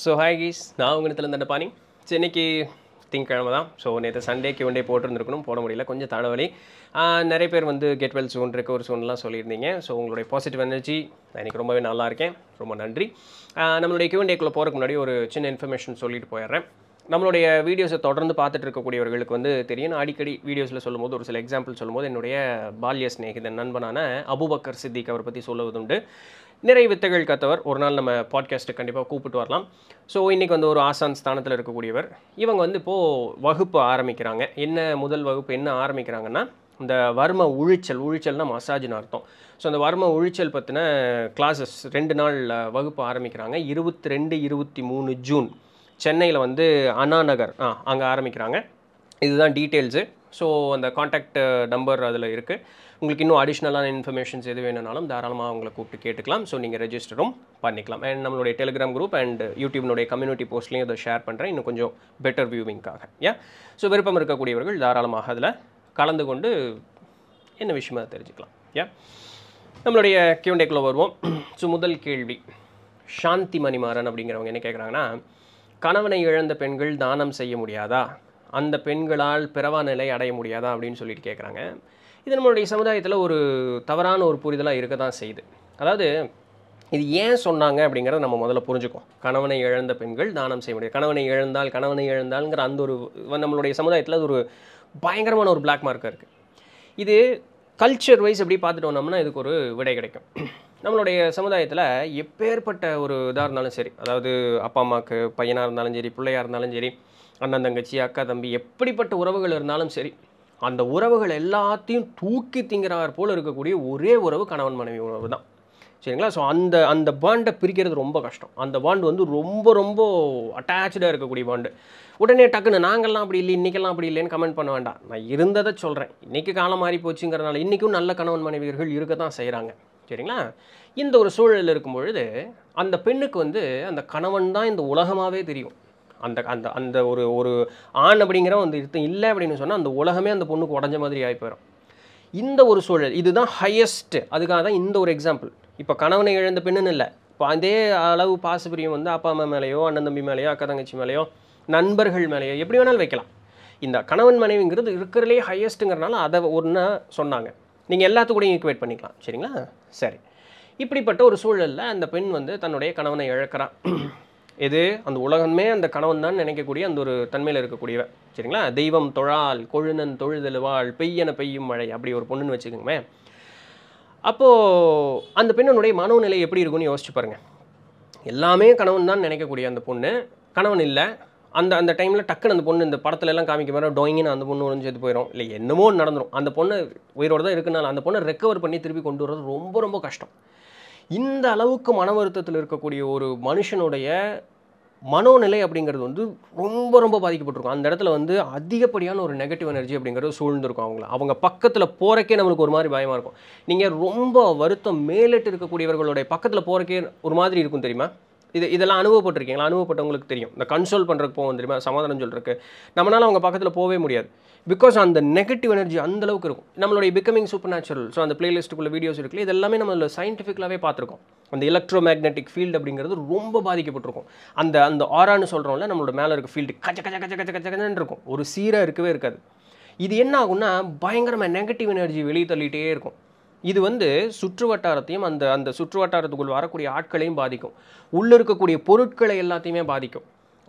so hi keys நான் உங்கத்தில் பாணி சென்னைக்கு திங்கக்கிழமை தான் ஸோ நேற்று சண்டே கியூண்டே போட்டிருந்துருக்கணும் போட முடியல கொஞ்சம் தலைவலி நிறைய பேர் வந்து கெட் வெல் சோன் ரெக்கவர் சூன்லாம் சொல்லியிருந்தீங்க ஸோ உங்களுடைய பாசிட்டிவ் எனர்ஜி எனக்கு ரொம்பவே நல்லா இருக்கேன் ரொம்ப நன்றி நம்மளுடைய கியூண்டேக்குள்ளே போகிறதுக்கு முன்னாடி ஒரு சின்ன இன்ஃபர்மேஷன் சொல்லிட்டு போயிடுறேன் நம்மளுடைய வீடியோஸை தொடர்ந்து பார்த்துட்டு இருக்கக்கூடியவர்களுக்கு வந்து தெரியும் நான் அடிக்கடி வீடியோஸில் சொல்லும்போது ஒரு சில எக்ஸாம்பிள் சொல்லும்போது என்னுடைய பால்ய ஸ்நேகிதன் நண்பனான அபுபக்கர் சித்திக் அவரை பற்றி சொல்லுவதுண்டு நிறைய வித்தைகள் கத்தவர் ஒரு நாள் நம்ம பாட்காஸ்ட்டு கண்டிப்பாக கூப்பிட்டு வரலாம் ஸோ இன்றைக்கி வந்து ஒரு ஆசான் ஸ்தானத்தில் இருக்கக்கூடியவர் இவங்க வந்து இப்போது வகுப்பு ஆரம்பிக்கிறாங்க என்ன முதல் வகுப்பு என்ன ஆரம்பிக்கிறாங்கன்னா இந்த வர்ம உழிச்சல் உழிச்சல்னால் மசாஜ்னு அர்த்தம் ஸோ அந்த வர்ம உழிச்சல் பற்றின கிளாஸஸ் ரெண்டு நாள் வகுப்பு ஆரம்பிக்கிறாங்க இருபத்தி ரெண்டு இருபத்தி மூணு ஜூன் சென்னையில் வந்து அண்ணா நகர் ஆ அங்கே ஆரம்பிக்கிறாங்க இதுதான் டீட்டெயில்ஸு ஸோ அந்த காண்டாக்ட் நம்பர் அதில் இருக்குது உங்களுக்கு இன்னும் அடிஷ்னலான இன்ஃபர்மேஷன்ஸ் எது வேணும்னாலும் தாராளமாக அவங்களை கூப்பிட்டு கேட்டுக்கலாம் ஸோ நீங்கள் ரெஜிஸ்டரும் பண்ணிக்கலாம் அண்ட் நம்மளுடைய டெலிகிராம் குரூப் அண்ட் யூடியூப்னுடைய கம்யூனிட்டி போஸ்ட்லேயும் அதை ஷேர் பண்ணுறேன் இன்னும் கொஞ்சம் பெட்டர் வியூவிங்காக ஏன் ஸோ விருப்பம் இருக்கக்கூடியவர்கள் தாராளமாக அதில் கலந்து கொண்டு என்ன விஷயமாக தெரிஞ்சுக்கலாம் ஏன் நம்மளுடைய கியூண்டேக்குள்ளே வருவோம் ஸோ முதல் கேள்வி சாந்தி மணிமாறன் அப்படிங்கிறவங்க என்ன கேட்குறாங்கன்னா கணவனை இழந்த பெண்கள் தானம் செய்ய முடியாதா அந்த பெண்களால் பிறவா நிலை அடைய முடியாதா அப்படின்னு சொல்லிட்டு கேட்குறாங்க இது நம்மளுடைய சமுதாயத்தில் ஒரு தவறான ஒரு புரிதலாக இருக்க தான் செய்யுது அதாவது இது ஏன் சொன்னாங்க அப்படிங்கிறத நம்ம முதல்ல புரிஞ்சுக்கும் கணவனை இழந்த பெண்கள் தானம் செய்ய முடியாது கணவனை இழந்தால் கணவனை இழந்தால்ங்கிற அந்த ஒரு நம்மளுடைய சமுதாயத்தில் அது ஒரு பயங்கரமான ஒரு பிளாக் மார்க்காக இருக்குது இது கல்ச்சர் வைஸ் எப்படி பார்த்துட்டு வந்தோம்னா இதுக்கு ஒரு விடை கிடைக்கும் நம்மளுடைய சமுதாயத்தில் எப்பேற்பட்ட ஒரு இதாக இருந்தாலும் சரி அதாவது அப்பா அம்மாவுக்கு பையனாக இருந்தாலும் சரி பிள்ளையாக இருந்தாலும் சரி அண்ணன் தங்கச்சி அக்கா தம்பி எப்படிப்பட்ட உறவுகள் இருந்தாலும் சரி அந்த உறவுகள் எல்லாத்தையும் தூக்கி திங்கிறார் போல் இருக்கக்கூடிய ஒரே உறவு கணவன் மனைவி உறவு தான் சரிங்களா ஸோ அந்த அந்த பாண்டை பிரிக்கிறது ரொம்ப கஷ்டம் அந்த பாண்டு வந்து ரொம்ப ரொம்ப அட்டாச்சாக இருக்கக்கூடிய பாண்டு உடனே டக்குன்னு நாங்கள்லாம் அப்படி இல்லை இன்றைக்கெல்லாம் அப்படி இல்லைன்னு கமெண்ட் பண்ண வேண்டாம் நான் இருந்ததை சொல்கிறேன் இன்றைக்கி காலம் மாறி போச்சுங்கிறதுனால இன்றைக்கும் நல்ல கணவன் மனைவியர்கள் இருக்க தான் செய்கிறாங்க சரிங்களா இந்த ஒரு சூழலில் இருக்கும் பொழுது அந்த பெண்ணுக்கு வந்து அந்த கணவன் தான் இந்த உலகமாகவே தெரியும் அந்த அந்த அந்த ஒரு ஒரு ஆண் அப்படிங்கிற அந்த இருத்தம் இல்லை அப்படின்னு சொன்னால் அந்த உலகமே அந்த பொண்ணுக்கு உடஞ்ச மாதிரி ஆகி போயிடும் இந்த ஒரு சூழல் இதுதான் ஹையஸ்ட்டு அதுக்காக தான் இந்த ஒரு எக்ஸாம்பிள் இப்போ கணவனை இழந்த பெண்ணுன்னு இல்லை இப்போ அதே அளவு பாசுபிரியம் வந்து அப்பா அம்மா மேலேயோ அண்ணன் தம்பி மேலேயோ அக்கா தங்கச்சி மேலேயோ நண்பர்கள் மேலேயோ எப்படி வேணாலும் வைக்கலாம் இந்த கணவன் மனைவிங்கிறது இருக்கிறதுலே ஹையஸ்ட்டுங்கிறனால அதை ஒன்றா சொன்னாங்க நீங்கள் எல்லாத்துக்கூடையும் ஈக்குவேட் பண்ணிக்கலாம் சரிங்களா சரி இப்படிப்பட்ட ஒரு சூழலில் அந்த பெண் வந்து தன்னுடைய கணவனை இழக்கிறான் எது அந்த உலகமே அந்த கணவன் தான் நினைக்கக்கூடிய அந்த ஒரு தன்மையில் இருக்கக்கூடியவன் சரிங்களா தெய்வம் தொழால் கொழுநன் தொழுதெழுவாள் பெய்யன பெய்யும் மழை அப்படி ஒரு பொண்ணுன்னு வச்சுக்கோங்க அப்போது அந்த பெண்ணனுடைய மனோநிலை எப்படி இருக்குன்னு யோசிச்சு பாருங்கள் எல்லாமே கணவன் தான் நினைக்கக்கூடிய அந்த பொண்ணு கணவன் இல்லை அந்த அந்த டைமில் டக்குன்னு அந்த பொண்ணு இந்த படத்துல எல்லாம் காமிக்க மாதிரி டோயிங்னு அந்த பொண்ணு உறிஞ்சு எடுத்து போயிடும் இல்லை என்னமோ நடந்துடும் அந்த பொண்ணு உயிரோடு தான் இருக்குனால அந்த பொண்ணை ரெக்கவர் பண்ணி திருப்பி கொண்டு வர்றது ரொம்ப ரொம்ப கஷ்டம் இந்த அளவுக்கு மன வருத்தத்தில் இருக்கக்கூடிய ஒரு மனுஷனுடைய மனோநிலை அப்படிங்கிறது வந்து ரொம்ப ரொம்ப பாதிக்கப்பட்டிருக்கும் அந்த இடத்துல வந்து அதிகப்படியான ஒரு நெகட்டிவ் எனர்ஜி அப்படிங்கிறது சூழ்ந்திருக்கும் அவங்கள அவங்க பக்கத்தில் போகிறக்கே நம்மளுக்கு ஒரு மாதிரி பயமாக இருக்கும் நீங்கள் ரொம்ப வருத்தம் மேலிட்டு இருக்கக்கூடியவர்களுடைய பக்கத்தில் போகிறக்கே ஒரு மாதிரி இருக்கும் தெரியுமா இது இதெல்லாம் அனுபவப்பட்டிருக்கீங்களா அனுபவப்பட்டவங்களுக்கு தெரியும் இந்த கன்சோல் பண்ணுறதுக்கு போகும் தெரியுமா சமாதானம் சொல்கிறதுக்கு நம்மளால் அவங்க பக்கத்தில் போகவே முடியாது பிகாஸ் அந்த நெகட்டிவ் எனர்ஜி அந்தளவுக்கு இருக்கும் நம்மளுடைய பிகமிங் சூப்பர் நேச்சுரல் ஸோ அந்த பிளேலிஸ்ட்டுக்குள்ள வீடியோஸ் இருக்குல்ல இது எல்லாமே நம்ம சயின்டிஃபிக்கலாகவே பார்த்துருக்கோம் அந்த எலக்ட்ரோ மேக்னெட்டிக் ஃபீல்டு அப்படிங்கிறது ரொம்ப பாதிக்கப்பட்டிருக்கும் அந்த அந்த ஆரான்னு சொல்கிறோம்ல நம்மளோட மேலே இருக்க ஃபீல்டு கச்ச கச்ச கச்ச கச்ச கச்ச கச்சன்னு இருக்கும் ஒரு சீராக இருக்கவே இருக்காது இது என்ன ஆகும்னா பயங்கரமாக நெகட்டிவ் எனர்ஜி வெளியே தள்ளிகிட்டே இருக்கும் இது வந்து சுற்று வட்டாரத்தையும் அந்த அந்த சுற்று வட்டாரத்துக்குள் வரக்கூடிய ஆட்களையும் பாதிக்கும் உள்ளே இருக்கக்கூடிய பொருட்களை எல்லாத்தையுமே பாதிக்கும்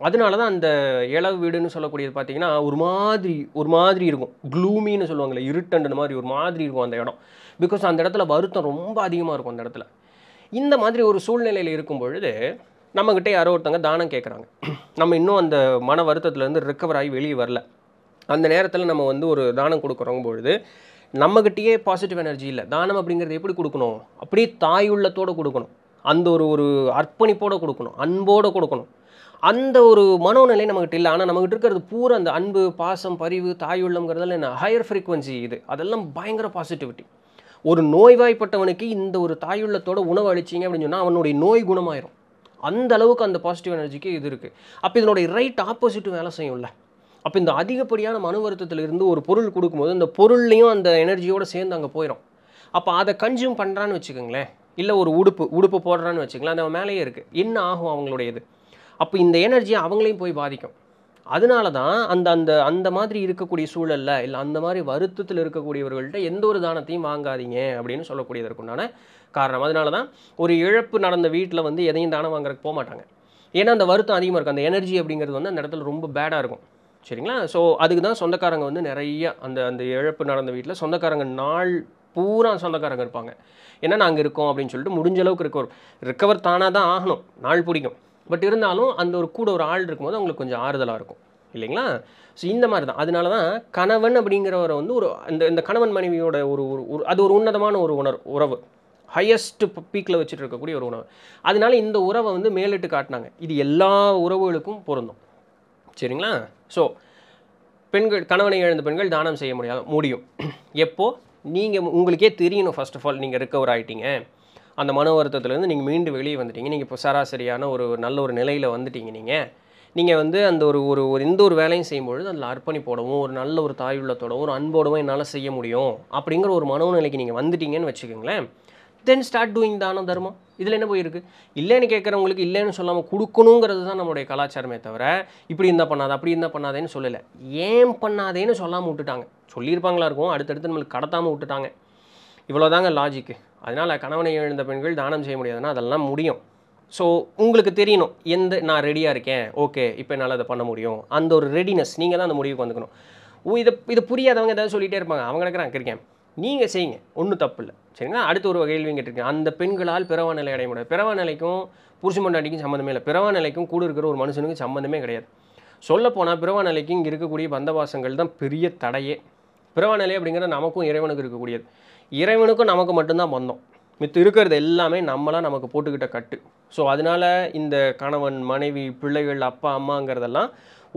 அதனால தான் அந்த இளவு வீடுன்னு சொல்லக்கூடியது பார்த்தீங்கன்னா ஒரு மாதிரி ஒரு மாதிரி இருக்கும் க்ளூமின்னு சொல்லுவாங்கள்ல இருட்டண்டு மாதிரி ஒரு மாதிரி இருக்கும் அந்த இடம் பிகாஸ் அந்த இடத்துல வருத்தம் ரொம்ப அதிகமாக இருக்கும் அந்த இடத்துல இந்த மாதிரி ஒரு சூழ்நிலையில் இருக்கும் பொழுது நம்மக்கிட்ட யாரோ ஒருத்தங்க தானம் கேட்குறாங்க நம்ம இன்னும் அந்த மன வருத்தத்துலேருந்து ரிக்கவர் ஆகி வெளியே வரல அந்த நேரத்தில் நம்ம வந்து ஒரு தானம் கொடுக்குறோங்க பொழுது நம்மகிட்டயே பாசிட்டிவ் எனர்ஜி இல்லை தானம் அப்படிங்கிறது எப்படி கொடுக்கணும் அப்படியே தாய் உள்ளத்தோடு கொடுக்கணும் அந்த ஒரு ஒரு அர்ப்பணிப்போடு கொடுக்கணும் அன்போடு கொடுக்கணும் அந்த ஒரு மனோநிலை நம்மகிட்ட இல்லை ஆனால் நம்மகிட்ட இருக்கிறது பூரா அந்த அன்பு பாசம் பரிவு தாய் உள்ளம்ங்கிறதெல்லாம் என்ன ஹையர் ஃப்ரீக்வன்சி இது அதெல்லாம் பயங்கர பாசிட்டிவிட்டி ஒரு நோய்வாய்ப்பட்டவனுக்கு இந்த ஒரு தாயுள்ளத்தோட உணவு அளிச்சிங்க அப்படின்னு சொன்னால் அவனுடைய நோய் குணமாயிரும் அந்த அளவுக்கு அந்த பாசிட்டிவ் எனர்ஜிக்கு இது இருக்குது அப்போ இதனுடைய ரைட் ஆப்போசிட்டும் வேலை செய்யும்ல அப்போ இந்த அதிகப்படியான வருத்தத்தில் வருத்தத்திலிருந்து ஒரு பொருள் கொடுக்கும்போது இந்த பொருள்லையும் அந்த எனர்ஜியோடு சேர்ந்து அங்கே போயிடும் அப்போ அதை கன்சியூம் பண்ணுறான்னு வச்சுக்கோங்களேன் இல்லை ஒரு உடுப்பு உடுப்பு போடுறான்னு வச்சுக்கோங்களேன் அந்த மேலேயே இருக்குது என்ன ஆகும் அவங்களுடைய இது அப்போ இந்த எனர்ஜி அவங்களையும் போய் பாதிக்கும் அதனால தான் அந்த அந்த அந்த மாதிரி இருக்கக்கூடிய சூழலில் இல்லை அந்த மாதிரி வருத்தத்தில் இருக்கக்கூடியவர்கள்ட்ட எந்த ஒரு தானத்தையும் வாங்காதீங்க அப்படின்னு சொல்லக்கூடியதற்குண்டான காரணம் அதனால தான் ஒரு இழப்பு நடந்த வீட்டில் வந்து எதையும் தானம் வாங்குறதுக்கு போக மாட்டாங்க ஏன்னா அந்த வருத்தம் அதிகமாக இருக்கும் அந்த எனர்ஜி அப்படிங்கிறது வந்து அந்த இடத்துல ரொம்ப பேடாக இருக்கும் சரிங்களா ஸோ அதுக்கு தான் சொந்தக்காரங்க வந்து நிறைய அந்த அந்த இழப்பு நடந்த வீட்டில் சொந்தக்காரங்க நாள் பூரா சொந்தக்காரங்க இருப்பாங்க ஏன்னா நாங்கள் இருக்கோம் அப்படின்னு சொல்லிட்டு முடிஞ்ச அளவுக்கு ரிக்கவர் ரிக்கவர் தானாக தான் ஆகணும் நாள் பிடிக்கும் பட் இருந்தாலும் அந்த ஒரு கூட ஒரு ஆள் இருக்கும்போது அவங்களுக்கு கொஞ்சம் ஆறுதலாக இருக்கும் இல்லைங்களா ஸோ இந்த மாதிரி தான் அதனால தான் கணவன் அப்படிங்கிறவரை வந்து ஒரு அந்த இந்த கணவன் மனைவியோட ஒரு ஒரு அது ஒரு உன்னதமான ஒரு உணர் உறவு ஹையஸ்ட் பீக்கில் வச்சுட்டு இருக்கக்கூடிய ஒரு உணவு அதனால இந்த உறவை வந்து மேலிட்டு காட்டினாங்க இது எல்லா உறவுகளுக்கும் பொருந்தும் சரிங்களா ஸோ பெண்கள் கணவனை இழந்த பெண்கள் தானம் செய்ய முடியாது முடியும் எப்போது நீங்கள் உங்களுக்கே தெரியணும் ஃபர்ஸ்ட் ஆஃப் ஆல் நீங்கள் ரிக்கவர் ஆகிட்டீங்க அந்த மன வருத்தத்துலேருந்து நீங்கள் மீண்டு வெளியே வந்துட்டீங்க நீங்கள் இப்போ சராசரியான ஒரு நல்ல ஒரு நிலையில் வந்துட்டீங்க நீங்கள் நீங்கள் வந்து அந்த ஒரு ஒரு ஒரு எந்த ஒரு வேலையும் செய்யும்பொழுது அதில் அர்ப்பணிப்போடவும் ஒரு நல்ல ஒரு தாயுள்ளத்தோடவும் ஒரு அன்போடவும் என்னால் செய்ய முடியும் அப்படிங்கிற ஒரு மனோநிலைக்கு நீங்கள் வந்துட்டீங்கன்னு வச்சுக்கோங்களேன் தென் ஸ்டார்ட் டூயிங் தானம் தர்மம் இதில் என்ன போயிருக்கு இல்லைன்னு கேட்குறவங்களுக்கு இல்லைன்னு சொல்லாமல் கொடுக்கணுங்கிறது தான் நம்முடைய கலாச்சாரமே தவிர இப்படி இருந்தால் பண்ணாத அப்படி இருந்தால் பண்ணாதேன்னு சொல்லலை ஏன் பண்ணாதேன்னு சொல்லாமல் விட்டுட்டாங்க சொல்லியிருப்பாங்களா இருக்கும் அடுத்தடுத்து நம்மளுக்கு கடத்தாமல் விட்டுட்டாங்க இவ்வளோதாங்க லாஜிக்கு அதனால் கணவனை எழுந்த பெண்கள் தானம் செய்ய முடியாதுன்னா அதெல்லாம் முடியும் ஸோ உங்களுக்கு தெரியணும் எந்த நான் ரெடியாக இருக்கேன் ஓகே இப்போ என்னால் அதை பண்ண முடியும் அந்த ஒரு ரெடினஸ் நீங்கள் தான் அந்த முடிவுக்கு வந்துக்கணும் இதை இது புரியாதவங்க ஏதாவது சொல்லிகிட்டே இருப்பாங்க அவங்க நான் இருக்கேன் நீங்கள் செய்யுங்க ஒன்றும் தப்பு இல்லை சரிங்களா அடுத்து ஒரு கேள்வி கேட்டிருக்கேன் அந்த பெண்களால் பிறவா நிலை அடைய முடியாது பிறவா நிலைக்கும் புருஷ மண்டாட்டிக்கும் சம்மந்தமே இல்லை பிறவா நிலைக்கும் கூட இருக்கிற ஒரு மனுஷனுக்கும் சம்மந்தமே கிடையாது சொல்லப்போனால் பிறவா நிலைக்கு இங்கே இருக்கக்கூடிய பந்தவாசங்கள் தான் பெரிய தடையே பிறவா நிலை அப்படிங்கிறது நமக்கும் இறைவனுக்கு இருக்கக்கூடியது இறைவனுக்கும் நமக்கு மட்டும்தான் பந்தம் மித்து இருக்கிறது எல்லாமே நம்மளாம் நமக்கு போட்டுக்கிட்ட கட்டு ஸோ அதனால் இந்த கணவன் மனைவி பிள்ளைகள் அப்பா அம்மாங்கிறதெல்லாம்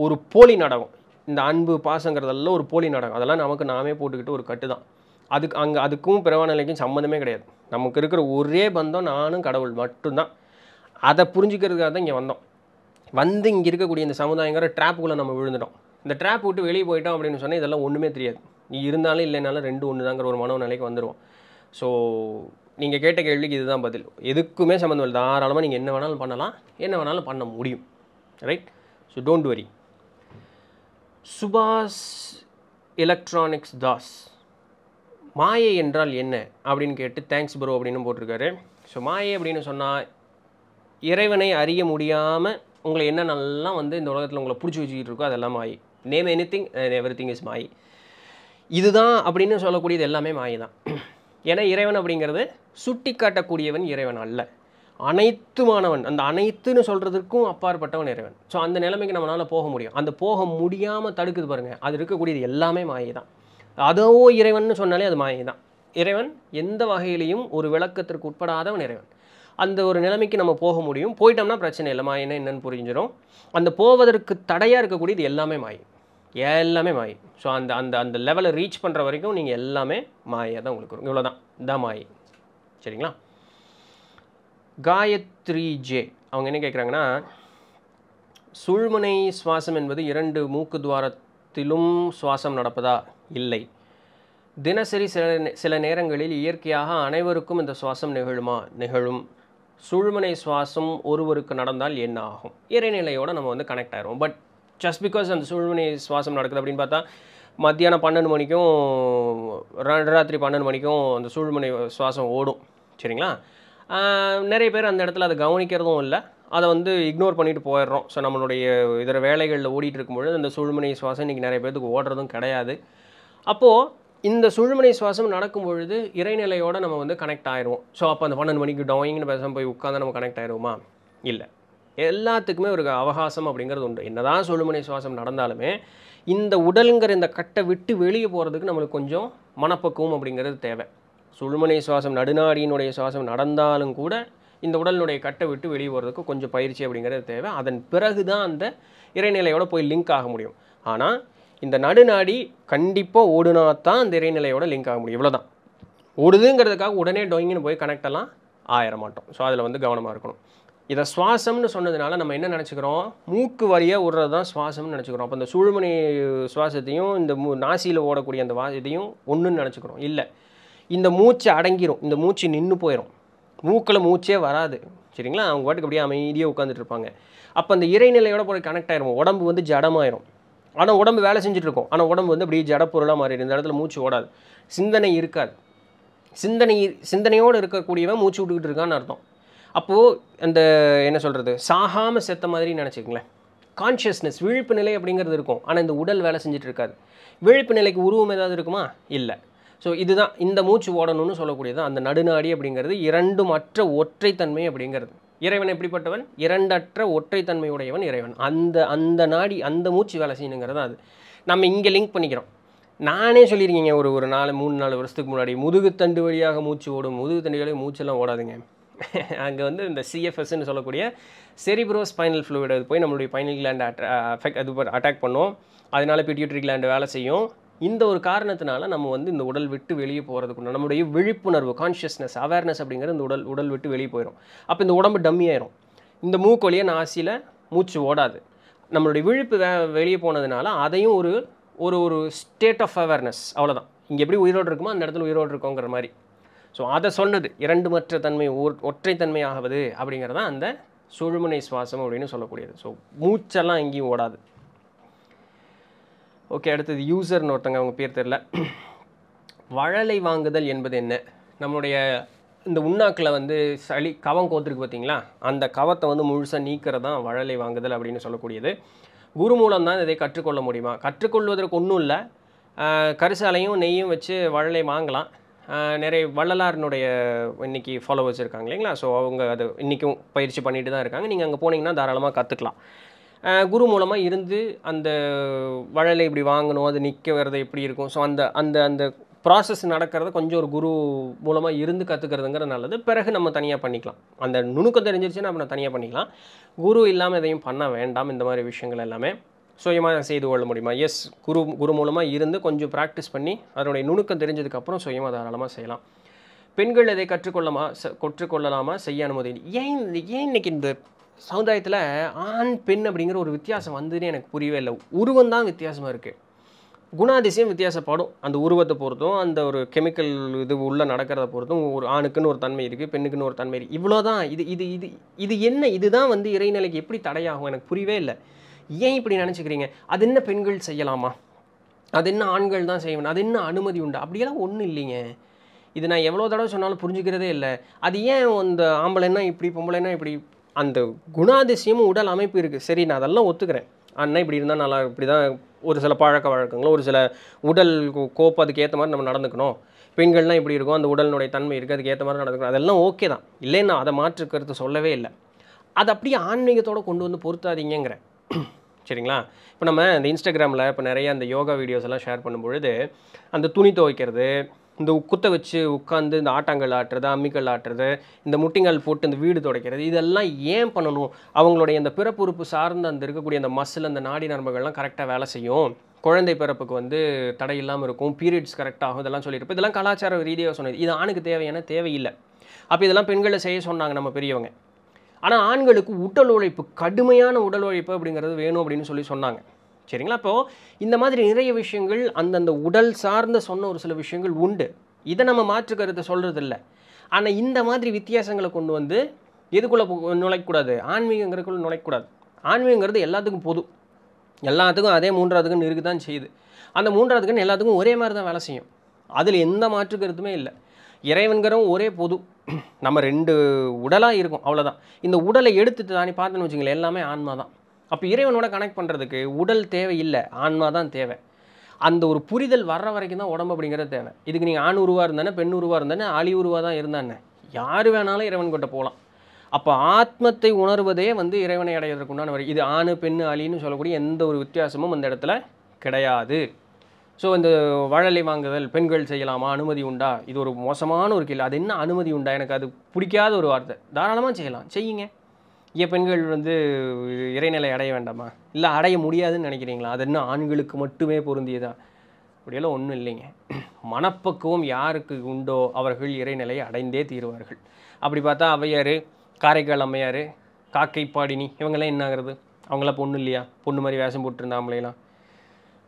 ஒரு போலி நடகம் இந்த அன்பு பாசங்கிறதெல்லாம் ஒரு போலி நடக்கும் அதெல்லாம் நமக்கு நாமே போட்டுக்கிட்டு ஒரு கட்டு தான் அதுக்கு அங்கே அதுக்கும் பிறவ சம்மந்தமே கிடையாது நமக்கு இருக்கிற ஒரே பந்தம் நானும் கடவுள் மட்டும்தான் அதை புரிஞ்சுக்கிறதுக்காக தான் இங்கே வந்தோம் வந்து இங்கே இருக்கக்கூடிய இந்த சமுதாயங்கிற ட்ராப்புக்குள்ளே நம்ம விழுந்துட்டோம் இந்த ட்ராப் விட்டு வெளியே போயிட்டோம் அப்படின்னு சொன்னால் இதெல்லாம் ஒன்றுமே தெரியாது நீ இருந்தாலும் இல்லைனாலும் ரெண்டு ஒன்று தாங்கிற ஒரு மனநிலைக்கு வந்துடுவோம் ஸோ நீங்கள் கேட்ட கேள்விக்கு இதுதான் பதில் எதுக்குமே சம்மந்தம் இல்லை தாராளமாக நீங்கள் என்ன வேணாலும் பண்ணலாம் என்ன வேணாலும் பண்ண முடியும் ரைட் ஸோ டோன்ட் வரி சுபாஷ் எலக்ட்ரானிக்ஸ் தாஸ் மாயை என்றால் என்ன அப்படின்னு கேட்டு தேங்க்ஸ் ப்ரோ அப்படின்னு போட்டிருக்காரு ஸோ மாயை அப்படின்னு சொன்னால் இறைவனை அறிய முடியாமல் உங்களை என்னென்னலாம் வந்து இந்த உலகத்தில் உங்களை பிடிச்சி வச்சுக்கிட்டு இருக்கோ அதெல்லாம் மாயை name anything everything is மாயை இதுதான் அப்படின்னு சொல்லக்கூடியது எல்லாமே மாயை தான் ஏன்னா இறைவன் அப்படிங்கிறது சுட்டி காட்டக்கூடியவன் இறைவன் அல்ல அனைத்துமானவன் அந்த அனைத்துன்னு சொல்கிறதுக்கும் அப்பாற்பட்டவன் இறைவன் ஸோ அந்த நிலைமைக்கு நம்மளால் போக முடியும் அந்த போக முடியாமல் தடுக்குது பாருங்கள் அது இருக்கக்கூடியது எல்லாமே மாயை தான் அதோ இறைவன் சொன்னாலே அது மாயை தான் இறைவன் எந்த வகையிலையும் ஒரு விளக்கத்திற்கு உட்படாதவன் இறைவன் அந்த ஒரு நிலைமைக்கு நம்ம போக முடியும் போயிட்டோம்னா பிரச்சனை இல்லை மாயினா என்னென்னு என்னன்னு புரிஞ்சிடும் அந்த போவதற்கு தடையாக இருக்கக்கூடியது எல்லாமே மாயை எல்லாமே மாயும் ஸோ அந்த அந்த அந்த லெவலை ரீச் பண்ணுற வரைக்கும் நீங்கள் எல்லாமே மாயாக தான் உங்களுக்கு வரும் இவ்வளோ தான் தான் மாயை சரிங்களா காயத்ரி ஜே அவங்க என்ன கேட்குறாங்கன்னா சுழ்முனை சுவாசம் என்பது இரண்டு மூக்கு துவாரத் முற்றிலும் சுவாசம் நடப்பதா இல்லை தினசரி சில சில நேரங்களில் இயற்கையாக அனைவருக்கும் இந்த சுவாசம் நிகழுமா நிகழும் சூழ்மனை சுவாசம் ஒருவருக்கு நடந்தால் என்ன ஆகும் இறைநிலையோடு நம்ம வந்து கனெக்ட் ஆகிரும் பட் ஜஸ்ட் பிகாஸ் அந்த சூழ்மனை சுவாசம் நடக்குது அப்படின்னு பார்த்தா மத்தியானம் பன்னெண்டு மணிக்கும் ராத்திரி பன்னெண்டு மணிக்கும் அந்த சூழ்மனை சுவாசம் ஓடும் சரிங்களா நிறைய பேர் அந்த இடத்துல அதை கவனிக்கிறதும் இல்லை அதை வந்து இக்னோர் பண்ணிட்டு போயிடுறோம் ஸோ நம்மளுடைய இதர வேலைகளில் ஓடிட்டு இருக்கும்பொழுது அந்த சுழுமனை சுவாசம் இன்றைக்கி நிறைய பேருக்கு ஓடுறதும் கிடையாது அப்போது இந்த சுழுமனை சுவாசம் நடக்கும் பொழுது இறைநிலையோடு நம்ம வந்து கனெக்ட் ஆயிடுவோம் ஸோ அப்போ அந்த பன்னெண்டு மணிக்கு டாயிங்னு பேசாமல் போய் உட்காந்து நம்ம கனெக்ட் ஆயிடுவோமா இல்லை எல்லாத்துக்குமே ஒரு அவகாசம் அப்படிங்கிறது உண்டு என்னதான் சுழுமனை சுவாசம் நடந்தாலுமே இந்த உடலுங்கிற இந்த கட்டை விட்டு வெளியே போகிறதுக்கு நம்மளுக்கு கொஞ்சம் மனப்பக்குவம் அப்படிங்கிறது தேவை சுழுமனை சுவாசம் நடுநாடியினுடைய சுவாசம் நடந்தாலும் கூட இந்த உடலினுடைய கட்டை விட்டு வெளியே வர்றதுக்கு கொஞ்சம் பயிற்சி அப்படிங்கிறது தேவை அதன் பிறகு தான் அந்த இறைநிலையோட போய் லிங்க் ஆக முடியும் ஆனால் இந்த நடுநாடி கண்டிப்பாக ஓடுனா தான் அந்த இறைநிலையோட லிங்க் ஆக முடியும் இவ்வளோதான் ஓடுதுங்கிறதுக்காக உடனே டொயிங்னு போய் கனெக்டெல்லாம் ஆயிட மாட்டோம் ஸோ அதில் வந்து கவனமாக இருக்கணும் இதை சுவாசம்னு சொன்னதுனால நம்ம என்ன நினச்சிக்கிறோம் மூக்கு வரியாக விடுறது தான் சுவாசம்னு நினச்சிக்கிறோம் அப்போ இந்த சுழுமணி சுவாசத்தையும் இந்த மூ நாசியில் ஓடக்கூடிய அந்த வா இதையும் ஒன்றுன்னு நினச்சிக்கிறோம் இல்லை இந்த மூச்சு அடங்கிரும் இந்த மூச்சு நின்று போயிடும் மூக்கில் மூச்சே வராது சரிங்களா அவங்க பாட்டுக்கு அப்படியே அமைதியாக உட்காந்துட்டு இருப்பாங்க அப்போ அந்த இறைநிலையோட போய் கனெக்ட் ஆயிரும் உடம்பு வந்து ஜடமாயிரும் ஆனால் உடம்பு வேலை செஞ்சுட்டு இருக்கும் ஆனால் உடம்பு வந்து அப்படியே ஜடப்பொருளாக மாறிடும் இந்த இடத்துல மூச்சு ஓடாது சிந்தனை இருக்காது சிந்தனை சிந்தனையோடு இருக்கக்கூடியவன் மூச்சு விட்டுக்கிட்டு இருக்கான்னு அர்த்தம் அப்போது அந்த என்ன சொல்கிறது சாகாமல் செத்த மாதிரி நினச்சிக்கங்களேன் கான்ஷியஸ்னஸ் விழிப்பு நிலை அப்படிங்கிறது இருக்கும் ஆனால் இந்த உடல் வேலை செஞ்சுட்டு இருக்காது விழிப்பு நிலைக்கு உருவம் ஏதாவது இருக்குமா இல்லை ஸோ இதுதான் இந்த மூச்சு ஓடணும்னு சொல்லக்கூடியது அந்த நடுநாடி அப்படிங்கிறது இரண்டு மற்ற ஒற்றைத்தன்மை அப்படிங்கிறது இறைவன் எப்படிப்பட்டவன் இரண்டற்ற ஒற்றைத்தன்மையுடையவன் இறைவன் அந்த அந்த நாடி அந்த மூச்சு வேலை செய்யணுங்கிறது அது நம்ம இங்கே லிங்க் பண்ணிக்கிறோம் நானே சொல்லியிருக்கீங்க ஒரு ஒரு நாலு மூணு நாலு வருஷத்துக்கு முன்னாடி முதுகுத்தண்டு வழியாக மூச்சு ஓடும் முதுகுத்தண்டு வழியாக மூச்செல்லாம் ஓடாதுங்க அங்கே வந்து இந்த சிஎஃப்எஸ்ன்னு சொல்லக்கூடிய செரிப்ரோ ஸ்பைனல் ஃப்ளூயிட் அது போய் நம்மளுடைய பைனல் அட்ரா அஃபெக்ட் அது அட்டாக் பண்ணும் அதனால் பிடியூட்ரி கிளாண்டு வேலை செய்யும் இந்த ஒரு காரணத்தினால நம்ம வந்து இந்த உடல் விட்டு வெளியே போகிறதுக்குள்ள நம்முடைய விழிப்புணர்வு கான்ஷியஸ்னஸ் அவேர்னஸ் அப்படிங்கிற இந்த உடல் உடல் விட்டு வெளியே போயிடும் அப்போ இந்த உடம்பு டம்மி ஆயிரும் இந்த நான் நாசியில் மூச்சு ஓடாது நம்மளுடைய விழிப்பு வே வெளியே போனதுனால அதையும் ஒரு ஒரு ஒரு ஸ்டேட் ஆஃப் அவேர்னஸ் அவ்வளோதான் இங்கே எப்படி உயிரோடு இருக்குமோ அந்த இடத்துல உயிரோடு இருக்கோங்கிற மாதிரி ஸோ அதை சொன்னது இரண்டு மற்ற தன்மை ஒற்றைத்தன்மை ஆகுது அப்படிங்கிறதான் அந்த சுழுமனை சுவாசம் அப்படின்னு சொல்லக்கூடியது ஸோ மூச்செல்லாம் எங்கேயும் ஓடாது ஓகே அடுத்தது யூசர்னு ஒருத்தங்க அவங்க பேர் தெரில வழலை வாங்குதல் என்பது என்ன நம்மளுடைய இந்த உண்ணாக்கில் வந்து சளி கவம் கோத்துருக்கு பார்த்தீங்களா அந்த கவத்தை வந்து முழுசாக நீக்கிறது தான் வழலை வாங்குதல் அப்படின்னு சொல்லக்கூடியது குரு மூலம் தான் இதை கற்றுக்கொள்ள முடியுமா கற்றுக்கொள்வதற்கு ஒன்றும் இல்லை கரிசாலையும் நெய்யும் வச்சு வழலை வாங்கலாம் நிறைய வள்ளலாரனுடைய இன்றைக்கி ஃபாலோவர்ஸ் இருக்காங்க இல்லைங்களா ஸோ அவங்க அதை இன்றைக்கும் பயிற்சி பண்ணிட்டு தான் இருக்காங்க நீங்கள் அங்கே போனீங்கன்னா தாராளமாக கற்றுக்கலாம் குரு மூலமாக இருந்து அந்த வழலை இப்படி வாங்கணும் அது நிற்க வர்றது எப்படி இருக்கும் ஸோ அந்த அந்த அந்த ப்ராசஸ் நடக்கிறத கொஞ்சம் ஒரு குரு மூலமாக இருந்து கற்றுக்கிறதுங்கிற நல்லது பிறகு நம்ம தனியாக பண்ணிக்கலாம் அந்த நுணுக்கம் தெரிஞ்சிருச்சுன்னா நம்ம தனியாக பண்ணிக்கலாம் குரு இல்லாமல் எதையும் பண்ண வேண்டாம் இந்த மாதிரி விஷயங்கள் எல்லாமே சுயமாக செய்து கொள்ள முடியுமா எஸ் குரு குரு மூலமாக இருந்து கொஞ்சம் ப்ராக்டிஸ் பண்ணி அதனுடைய நுணுக்கம் தெரிஞ்சதுக்கப்புறம் சுயமாக தாராளமாக செய்யலாம் பெண்கள் இதை கற்றுக்கொள்ளமா கற்றுக்கொள்ளலாமா செய்ய அனுமதி ஏன் ஏன் இன்றைக்கி இந்த சமுதாயத்தில் ஆண் பெண் அப்படிங்கிற ஒரு வித்தியாசம் வந்துன்னு எனக்கு புரியவே இல்லை உருவம் தான் வித்தியாசமாக இருக்குது குணாதிசயம் வித்தியாசப்படும் அந்த உருவத்தை பொறுத்தும் அந்த ஒரு கெமிக்கல் இது உள்ளே நடக்கிறத பொறுத்தும் ஒரு ஆணுக்குன்னு ஒரு தன்மை இருக்குது பெண்ணுக்குன்னு ஒரு தன்மை இருக்குது இவ்வளோ தான் இது இது இது இது என்ன இதுதான் வந்து இறைநிலைக்கு எப்படி தடையாகும் எனக்கு புரியவே இல்லை ஏன் இப்படி நினச்சிக்கிறீங்க அது என்ன பெண்கள் செய்யலாமா அது என்ன ஆண்கள் தான் செய்யணும் அது என்ன அனுமதி உண்டு அப்படியெல்லாம் ஒன்றும் இல்லைங்க இது நான் எவ்வளோ தடவை சொன்னாலும் புரிஞ்சுக்கிறதே இல்லை அது ஏன் அந்த ஆம்பளைன்னா இப்படி பொம்பளைன்னா இப்படி அந்த குணாதிசயமும் உடல் அமைப்பு இருக்குது சரி நான் அதெல்லாம் ஒத்துக்கிறேன் அண்ணன் இப்படி இருந்தால் நல்லா இப்படி தான் ஒரு சில பழக்க வழக்கங்களும் ஒரு சில உடல் கோப்பு அதுக்கு ஏற்ற மாதிரி நம்ம நடந்துக்கணும் பெண்கள்லாம் இப்படி இருக்கும் அந்த உடலினுடைய தன்மை இருக்குது அதுக்கு ஏற்ற மாதிரி நடந்துக்கணும் அதெல்லாம் ஓகே தான் இல்லைன்னா அதை மாற்றுக்கிறது சொல்லவே இல்லை அது அப்படியே ஆன்மீகத்தோடு கொண்டு வந்து பொருத்தாதீங்கிறேன் சரிங்களா இப்போ நம்ம இந்த இன்ஸ்டாகிராமில் இப்போ நிறைய அந்த யோகா வீடியோஸ் எல்லாம் ஷேர் பண்ணும்பொழுது அந்த துணி துவைக்கிறது இந்த உக்குத்தை வச்சு உட்காந்து இந்த ஆட்டாங்கல் ஆட்டுறது அம்மிக்கல் ஆட்டுறது இந்த முட்டிங்கல் போட்டு இந்த வீடு துடைக்கிறது இதெல்லாம் ஏன் பண்ணணும் அவங்களுடைய இந்த பிறப்புறுப்பு சார்ந்து அந்த இருக்கக்கூடிய அந்த மசில் அந்த நாடி நரம்புகள்லாம் கரெக்டாக வேலை செய்யும் குழந்தை பிறப்புக்கு வந்து தடை இல்லாமல் இருக்கும் பீரியட்ஸ் கரெக்டாகும் இதெல்லாம் சொல்லியிருப்போம் இதெல்லாம் கலாச்சார ரீதியாக சொன்னது இது ஆணுக்கு தேவையான தேவையில்லை அப்போ இதெல்லாம் பெண்களை செய்ய சொன்னாங்க நம்ம பெரியவங்க ஆனால் ஆண்களுக்கு உடல் உழைப்பு கடுமையான உடல் உழைப்பு அப்படிங்கிறது வேணும் அப்படின்னு சொல்லி சொன்னாங்க சரிங்களா இப்போ இந்த மாதிரி நிறைய விஷயங்கள் அந்தந்த உடல் சார்ந்த சொன்ன ஒரு சில விஷயங்கள் உண்டு இதை நம்ம மாற்று கருத்தை சொல்கிறதில்ல ஆனால் இந்த மாதிரி வித்தியாசங்களை கொண்டு வந்து எதுக்குள்ளே நுழைக்கூடாது ஆன்மீகங்கிறதுக்குள்ளே நுழைக்கூடாது ஆன்மீகங்கிறது எல்லாத்துக்கும் பொது எல்லாத்துக்கும் அதே மூன்றாவதுக்குன்னு இருக்குது தான் செய்யுது அந்த மூன்றாவதுக்குன்னு எல்லாத்துக்கும் ஒரே மாதிரி தான் வேலை செய்யும் அதில் எந்த மாற்று கருத்துமே இல்லை இறைவன்கிறவும் ஒரே பொது நம்ம ரெண்டு உடலாக இருக்கும் அவ்வளோதான் இந்த உடலை எடுத்துட்டு தானே பார்த்தோன்னு வச்சுங்களேன் எல்லாமே ஆன்மா தான் அப்போ இறைவனோட கனெக்ட் பண்ணுறதுக்கு உடல் தேவை இல்லை ஆன்மா தான் தேவை அந்த ஒரு புரிதல் வர்ற வரைக்கும் தான் உடம்பு அப்படிங்கிறத தேவை இதுக்கு நீங்கள் ஆண் உருவாக இருந்தானே பெண் உருவாக இருந்தானே ஆளி உருவாக தான் இருந்தானே யார் வேணாலும் இறைவன் கிட்ட போகலாம் அப்போ ஆத்மத்தை உணர்வதே வந்து இறைவனை அடையிறதுக்கு உண்டான வழி இது ஆணு பெண் அழின்னு சொல்லக்கூடிய எந்த ஒரு வித்தியாசமும் அந்த இடத்துல கிடையாது ஸோ இந்த வழலை வாங்குதல் பெண்கள் செய்யலாமா அனுமதி உண்டா இது ஒரு மோசமான ஒரு கேள்வி அது என்ன அனுமதி உண்டா எனக்கு அது பிடிக்காத ஒரு வார்த்தை தாராளமாக செய்யலாம் செய்யுங்க ஏன் பெண்கள் வந்து இறைநிலை அடைய வேண்டாமா இல்லை அடைய முடியாதுன்னு நினைக்கிறீங்களா அது இன்னும் ஆண்களுக்கு மட்டுமே பொருந்தியதா அப்படியெல்லாம் ஒன்றும் இல்லைங்க மனப்பக்குவம் யாருக்கு உண்டோ அவர்கள் இறைநிலை அடைந்தே தீருவார்கள் அப்படி பார்த்தா அவையார் காரைக்கால் அம்மையார் காக்கை பாடினி இவங்கெல்லாம் என்ன ஆகிறது அவங்களாம் பொண்ணு இல்லையா பொண்ணு மாதிரி வேஷம் போட்டுருந்தாங்களேலாம்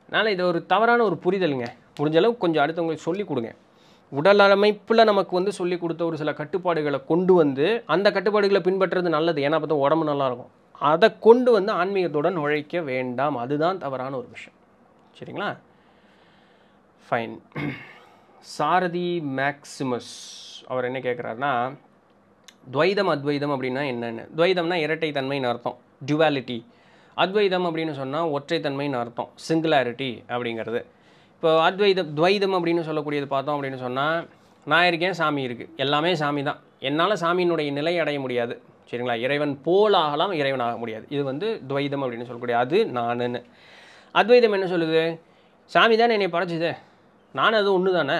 அதனால் இது ஒரு தவறான ஒரு புரிதலுங்க முடிஞ்சளவுக்கு கொஞ்சம் அடுத்தவங்களுக்கு சொல்லிக் கொடுங்க உடல் அமைப்பில் நமக்கு வந்து சொல்லி கொடுத்த ஒரு சில கட்டுப்பாடுகளை கொண்டு வந்து அந்த கட்டுப்பாடுகளை பின்பற்றுறது நல்லது ஏன்னா பார்த்தா உடம்பு நல்லாயிருக்கும் அதை கொண்டு வந்து ஆன்மீகத்துடன் உழைக்க வேண்டாம் அதுதான் தவறான ஒரு விஷயம் சரிங்களா ஃபைன் சாரதி மேக்சிமஸ் அவர் என்ன கேட்குறாருன்னா துவைதம் அத்வைதம் அப்படின்னா என்னென்னு துவைதம்னா இரட்டைத்தன்மைன்னு அர்த்தம் டுவாலிட்டி அத்வைதம் அப்படின்னு சொன்னால் ஒற்றைத்தன்மைன்னு அர்த்தம் சிங்குலாரிட்டி அப்படிங்கிறது இப்போ அத்வைதம் துவைதம் அப்படின்னு சொல்லக்கூடியது பார்த்தோம் அப்படின்னு சொன்னால் நான் இருக்கேன் சாமி இருக்குது எல்லாமே சாமி தான் என்னால் சாமியினுடைய நிலை அடைய முடியாது சரிங்களா இறைவன் போலாகலாம் இறைவன் ஆக முடியாது இது வந்து துவைதம் அப்படின்னு சொல்லக்கூடிய அது நானுன்னு அத்வைதம் என்ன சொல்லுது சாமி தானே என்னை படைச்சிது நானும் அது ஒன்று தானே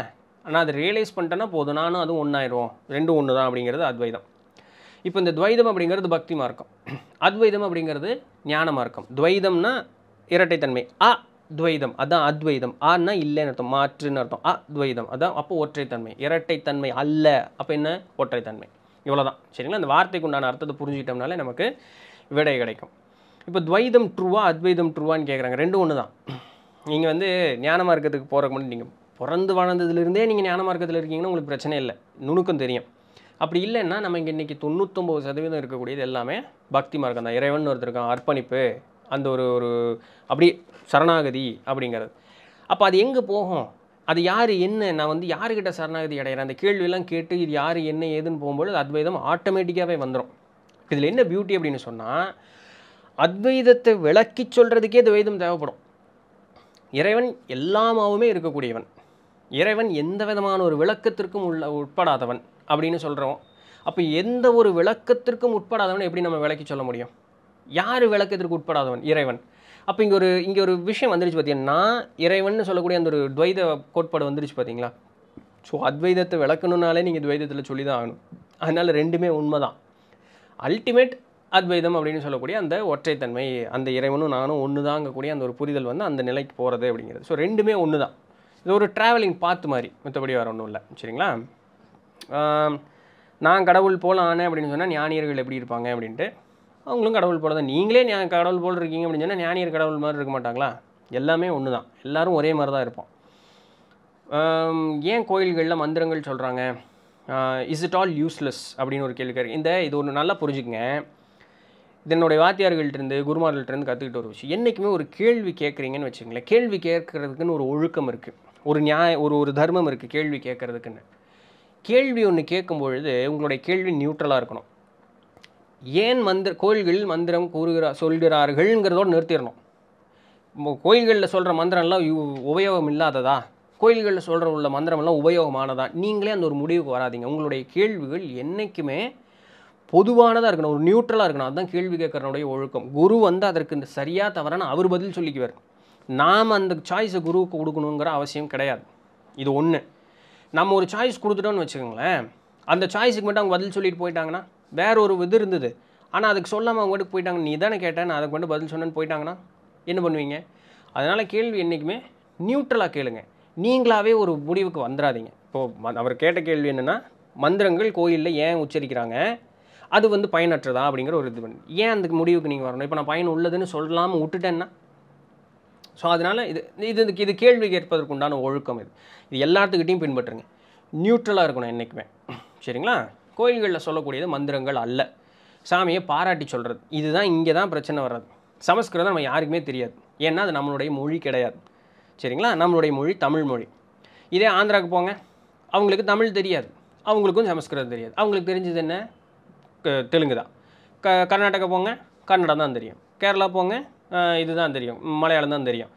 ஆனால் அது ரியலைஸ் பண்ணிட்டேன்னா போதும் நானும் அதுவும் ஒன்றாயிரும் ரெண்டும் ஒன்று தான் அப்படிங்கிறது அத்வைதம் இப்போ இந்த துவைதம் அப்படிங்கிறது பக்தி மார்க்கம் அத்வைதம் அப்படிங்கிறது ஞான மார்க்கம் துவைதம்னா இரட்டைத்தன்மை ஆ துவைதம் அதான் அத்வைதம் ஆனால் இல்லைன்னு அர்த்தம் மாற்றுன்னு அர்த்தம் அத்வைதம் அதான் அப்போ ஒற்றைத்தன்மை இரட்டைத்தன்மை அல்ல அப்போ என்ன ஒற்றைத்தன்மை இவ்வளோதான் சரிங்களா அந்த வார்த்தைக்கு உண்டான அர்த்தத்தை புரிஞ்சுக்கிட்டோம்னாலே நமக்கு விடை கிடைக்கும் இப்போ துவைதம் ட்ரூவா அத்வைதம் ட்ரூவான்னு கேட்குறாங்க ரெண்டும் ஒன்று தான் நீங்கள் வந்து ஞான மார்க்கத்துக்கு போகிறக்கு முன்னாடி நீங்கள் பிறந்து வளர்ந்ததுலேருந்தே நீங்கள் ஞான மார்க்கத்தில் இருக்கீங்கன்னா உங்களுக்கு பிரச்சனை இல்லை நுணுக்கம் தெரியும் அப்படி இல்லைன்னா நம்ம இங்கே இன்றைக்கி தொண்ணூற்றொம்பது சதவீதம் இருக்கக்கூடியது எல்லாமே பக்தி மார்க்கம் தான் இறைவன் ஒருத்தருக்கும் அர்ப்பணிப்பு அந்த ஒரு ஒரு அப்படி சரணாகதி அப்படிங்கிறது அப்போ அது எங்கே போகும் அது யார் என்ன நான் வந்து யாருக்கிட்ட சரணாகதி அடைகிறேன் அந்த கேள்வியெல்லாம் கேட்டு இது யார் என்ன ஏதுன்னு போகும்பொழுது அத்வைதம் ஆட்டோமேட்டிக்காகவே வந்துடும் இதில் என்ன பியூட்டி அப்படின்னு சொன்னால் அத்வைதத்தை விளக்கி சொல்கிறதுக்கே துவைதம் தேவைப்படும் இறைவன் எல்லாமாவுமே இருக்கக்கூடியவன் இறைவன் எந்த விதமான ஒரு விளக்கத்திற்கும் உள்ள உட்படாதவன் அப்படின்னு சொல்கிறோம் அப்போ எந்த ஒரு விளக்கத்திற்கும் உட்படாதவன் எப்படி நம்ம விளக்கி சொல்ல முடியும் யார் விளக்கத்திற்கு உட்படாதவன் இறைவன் அப்போ இங்கே ஒரு இங்கே ஒரு விஷயம் வந்துருச்சு பார்த்தீங்கன்னா இறைவன் சொல்லக்கூடிய அந்த ஒரு துவைத கோட்பாடு வந்துருச்சு பார்த்தீங்களா ஸோ அத்வைதத்தை விளக்கணுன்னாலே நீங்கள் துவைதத்தில் சொல்லி தான் ஆகணும் அதனால் ரெண்டுமே உண்மை தான் அல்டிமேட் அத்வைதம் அப்படின்னு சொல்லக்கூடிய அந்த ஒற்றைத்தன்மை அந்த இறைவனும் நானும் ஒன்று தாங்கக்கூடிய அந்த ஒரு புரிதல் வந்து அந்த நிலைக்கு போகிறது அப்படிங்கிறது ஸோ ரெண்டுமே ஒன்று தான் இது ஒரு ட்ராவலிங் பாத்து மாதிரி மற்றபடி வேறு ஒன்றும் இல்லை சரிங்களா நான் கடவுள் போல ஆனேன் அப்படின்னு சொன்னால் ஞானியர்கள் எப்படி இருப்பாங்க அப்படின்ட்டு அவங்களும் கடவுள் போல தான் நீங்களே கடவுள் போல் இருக்கீங்க அப்படின்னு சொன்னால் ஞானியர் கடவுள் மாதிரி இருக்க மாட்டாங்களா எல்லாமே ஒன்று தான் எல்லோரும் ஒரே மாதிரி தான் இருப்போம் ஏன் கோயில்களில் மந்திரங்கள் சொல்கிறாங்க இஸ் இட் ஆல் யூஸ்லெஸ் அப்படின்னு ஒரு கேள்வி இந்த இது ஒன்று நல்லா புரிஞ்சுக்கங்க இதனுடைய வாத்தியார்கள்ட்டருந்து குருமார்கள்ட்டருந்து கற்றுக்கிட்டு ஒரு விஷயம் என்றைக்குமே ஒரு கேள்வி கேட்குறீங்கன்னு வச்சுக்கங்களேன் கேள்வி கேட்குறதுக்குன்னு ஒரு ஒழுக்கம் இருக்குது ஒரு நியாய ஒரு ஒரு தர்மம் இருக்குது கேள்வி கேட்குறதுக்குன்னு கேள்வி ஒன்று கேட்கும் பொழுது உங்களுடைய கேள்வி நியூட்ரலாக இருக்கணும் ஏன் மந்திர கோயில்களில் மந்திரம் கூறுகிறார் சொல்கிறார்கள்ங்கிறதோடு நிறுத்திடணும் கோயில்களில் சொல்கிற மந்திரம்லாம் உபயோகம் இல்லாததா கோயில்களில் சொல்கிற உள்ள மந்திரமெல்லாம் உபயோகமானதா நீங்களே அந்த ஒரு முடிவுக்கு வராதிங்க உங்களுடைய கேள்விகள் என்றைக்குமே பொதுவானதாக இருக்கணும் ஒரு நியூட்ரலாக இருக்கணும் அதுதான் கேள்வி கேட்குறனுடைய ஒழுக்கம் குரு வந்து அதற்கு இந்த சரியாக தவறான அவர் பதில் சொல்லிக்குவார் நாம் அந்த சாய்ஸை குருவுக்கு கொடுக்கணுங்கிற அவசியம் கிடையாது இது ஒன்று நம்ம ஒரு சாய்ஸ் கொடுத்துட்டோன்னு வச்சுக்கோங்களேன் அந்த சாய்ஸுக்கு மட்டும் அவங்க பதில் சொல்லிட்டு போயிட்டாங்கன்னா வேற ஒரு இது இருந்தது ஆனால் அதுக்கு சொல்லாமல் அவங்க வீட்டுக்கு போயிட்டாங்க நீ தானே கேட்டேன் நான் அதை கொண்டு பதில் சொன்னேன்னு போயிட்டாங்கன்னா என்ன பண்ணுவீங்க அதனால் கேள்வி என்றைக்குமே நியூட்ரலாக கேளுங்க நீங்களாகவே ஒரு முடிவுக்கு வந்துடாதீங்க இப்போது அவர் கேட்ட கேள்வி என்னென்னா மந்திரங்கள் கோயிலில் ஏன் உச்சரிக்கிறாங்க அது வந்து பயனற்றதா அப்படிங்கிற ஒரு இது பண்ணி ஏன் அதுக்கு முடிவுக்கு நீங்கள் வரணும் இப்போ நான் பயன் உள்ளதுன்னு சொல்லாமல் விட்டுட்டேன்னா ஸோ அதனால் இது இது இது கேள்வி கேட்பதற்குண்டான ஒழுக்கம் இது இது எல்லாத்துக்கிட்டையும் பின்பற்றுங்க நியூட்ரலாக இருக்கணும் என்றைக்குமே சரிங்களா கோயில்களில் சொல்லக்கூடியது மந்திரங்கள் அல்ல சாமியை பாராட்டி சொல்கிறது இதுதான் இங்கே தான் பிரச்சனை வர்றது சமஸ்கிருதம் நம்ம யாருக்குமே தெரியாது ஏன்னா அது நம்மளுடைய மொழி கிடையாது சரிங்களா நம்மளுடைய மொழி தமிழ் மொழி இதே ஆந்திராவுக்கு போங்க அவங்களுக்கு தமிழ் தெரியாது அவங்களுக்கும் சமஸ்கிருதம் தெரியாது அவங்களுக்கு தெரிஞ்சது என்ன தெலுங்கு தான் க கர்நாடகா போங்க கன்னடம் தான் தெரியும் கேரளா போங்க இதுதான் தெரியும் மலையாளம் தான் தெரியும்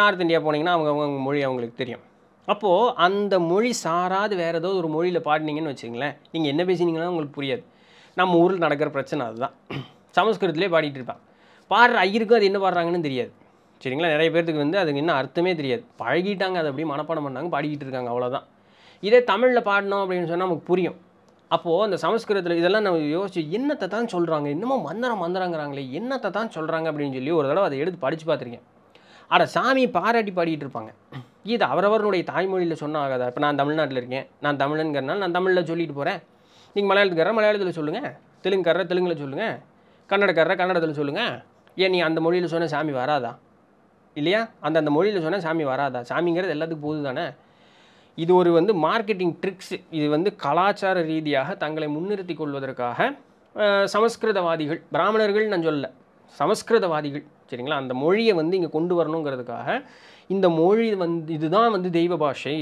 நார்த் இந்தியா போனீங்கன்னா அவங்க அவங்க மொழி அவங்களுக்கு தெரியும் அப்போது அந்த மொழி சாராது வேறு ஏதோ ஒரு மொழியில் பாடினீங்கன்னு வச்சுங்களேன் நீங்கள் என்ன பேசினீங்கன்னா உங்களுக்கு புரியாது நம்ம ஊரில் நடக்கிற பிரச்சனை அதுதான் சமஸ்கிருதத்திலே பாடிட்டு இருப்பான் பாடுற ஐயருக்கும் அது என்ன பாடுறாங்கன்னு தெரியாது சரிங்களா நிறைய பேர்த்துக்கு வந்து அதுக்கு என்ன அர்த்தமே தெரியாது பழகிட்டாங்க அதை அப்படியே மனப்பாடம் பண்ணாங்க பாடிக்கிட்டு இருக்காங்க அவ்வளோதான் இதே தமிழில் பாடினோம் அப்படின்னு சொன்னால் நமக்கு புரியும் அப்போது அந்த சமஸ்கிருதத்தில் இதெல்லாம் நம்ம யோசிச்சு என்னத்தை தான் சொல்கிறாங்க இன்னமும் மந்திரம் மந்திரங்கிறாங்களே என்னத்தை தான் சொல்கிறாங்க அப்படின்னு சொல்லி ஒரு தடவை அதை எடுத்து படித்து பார்த்துருக்கேன் ஆனால் சாமி பாராட்டி பாடிக்கிட்டு இருப்பாங்க கீதை அவரவருடைய தாய்மொழியில் சொன்னால் ஆகாதா இப்போ நான் தமிழ்நாட்டில் இருக்கேன் நான் தமிழனுங்கிறனால நான் தமிழில் சொல்லிட்டு போகிறேன் நீங்கள் மலையாளத்துக்காரர் மலையாளத்தில் சொல்லுங்கள் தெலுங்குக்கார தெலுங்கில் சொல்லுங்கள் கன்னடக்காரர் கன்னடத்தில் சொல்லுங்கள் ஏன் நீ அந்த மொழியில் சொன்ன சாமி வராதா இல்லையா அந்த அந்த மொழியில் சொன்ன சாமி வராதா சாமிங்கிறது எல்லாத்துக்கும் போது தானே இது ஒரு வந்து மார்க்கெட்டிங் ட்ரிக்ஸ் இது வந்து கலாச்சார ரீதியாக தங்களை முன்னிறுத்தி கொள்வதற்காக சமஸ்கிருதவாதிகள் பிராமணர்கள் நான் சொல்லலை சமஸ்கிருதவாதிகள் சரிங்களா அந்த மொழியை வந்து இங்கே கொண்டு வரணுங்கிறதுக்காக இந்த மொழி வந்து இதுதான் வந்து தெய்வ பாஷை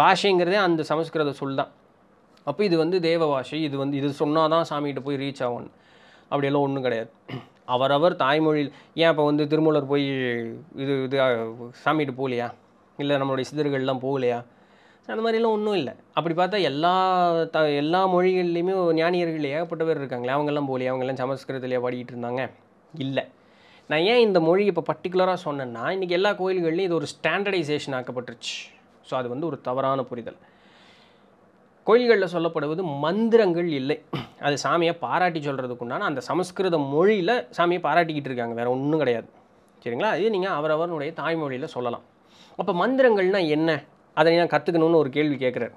பாஷைங்கிறதே அந்த சமஸ்கிருத சொல் தான் அப்போ இது வந்து தேவ பாஷை இது வந்து இது சொன்னால் தான் சாமிகிட்ட போய் ரீச் ஆகும் அப்படியெல்லாம் ஒன்றும் கிடையாது அவரவர் தாய்மொழியில் ஏன் இப்போ வந்து திருமூலர் போய் இது இது சாமிகிட்ட போகலையா இல்லை நம்மளுடைய சிதர்கள்லாம் போகலையா அந்த மாதிரிலாம் ஒன்றும் இல்லை அப்படி பார்த்தா எல்லா த எல்லா மொழிகள்லேயுமே ஞானியர்கள் ஏகப்பட்ட பேர் இருக்காங்களே அவங்கெல்லாம் போகலையா அவங்கெல்லாம் சமஸ்கிருதத்துலேயே பாடிக்கிட்டு இருந்தாங்க இல்லை நான் ஏன் இந்த மொழி இப்போ பர்டிகுலராக சொன்னேன்னா இன்றைக்கி எல்லா கோயில்கள்லையும் இது ஒரு ஸ்டாண்டர்டைசேஷன் ஆக்கப்பட்டுருச்சு ஸோ அது வந்து ஒரு தவறான புரிதல் கோயில்களில் சொல்லப்படுவது மந்திரங்கள் இல்லை அது சாமியை பாராட்டி சொல்கிறதுக்குண்டான அந்த சமஸ்கிருத மொழியில் சாமியை பாராட்டிக்கிட்டு இருக்காங்க வேறு ஒன்றும் கிடையாது சரிங்களா அது நீங்கள் அவரவருடைய தாய்மொழியில் சொல்லலாம் அப்போ மந்திரங்கள்னால் என்ன அதை நான் கற்றுக்கணும்னு ஒரு கேள்வி கேட்குறாரு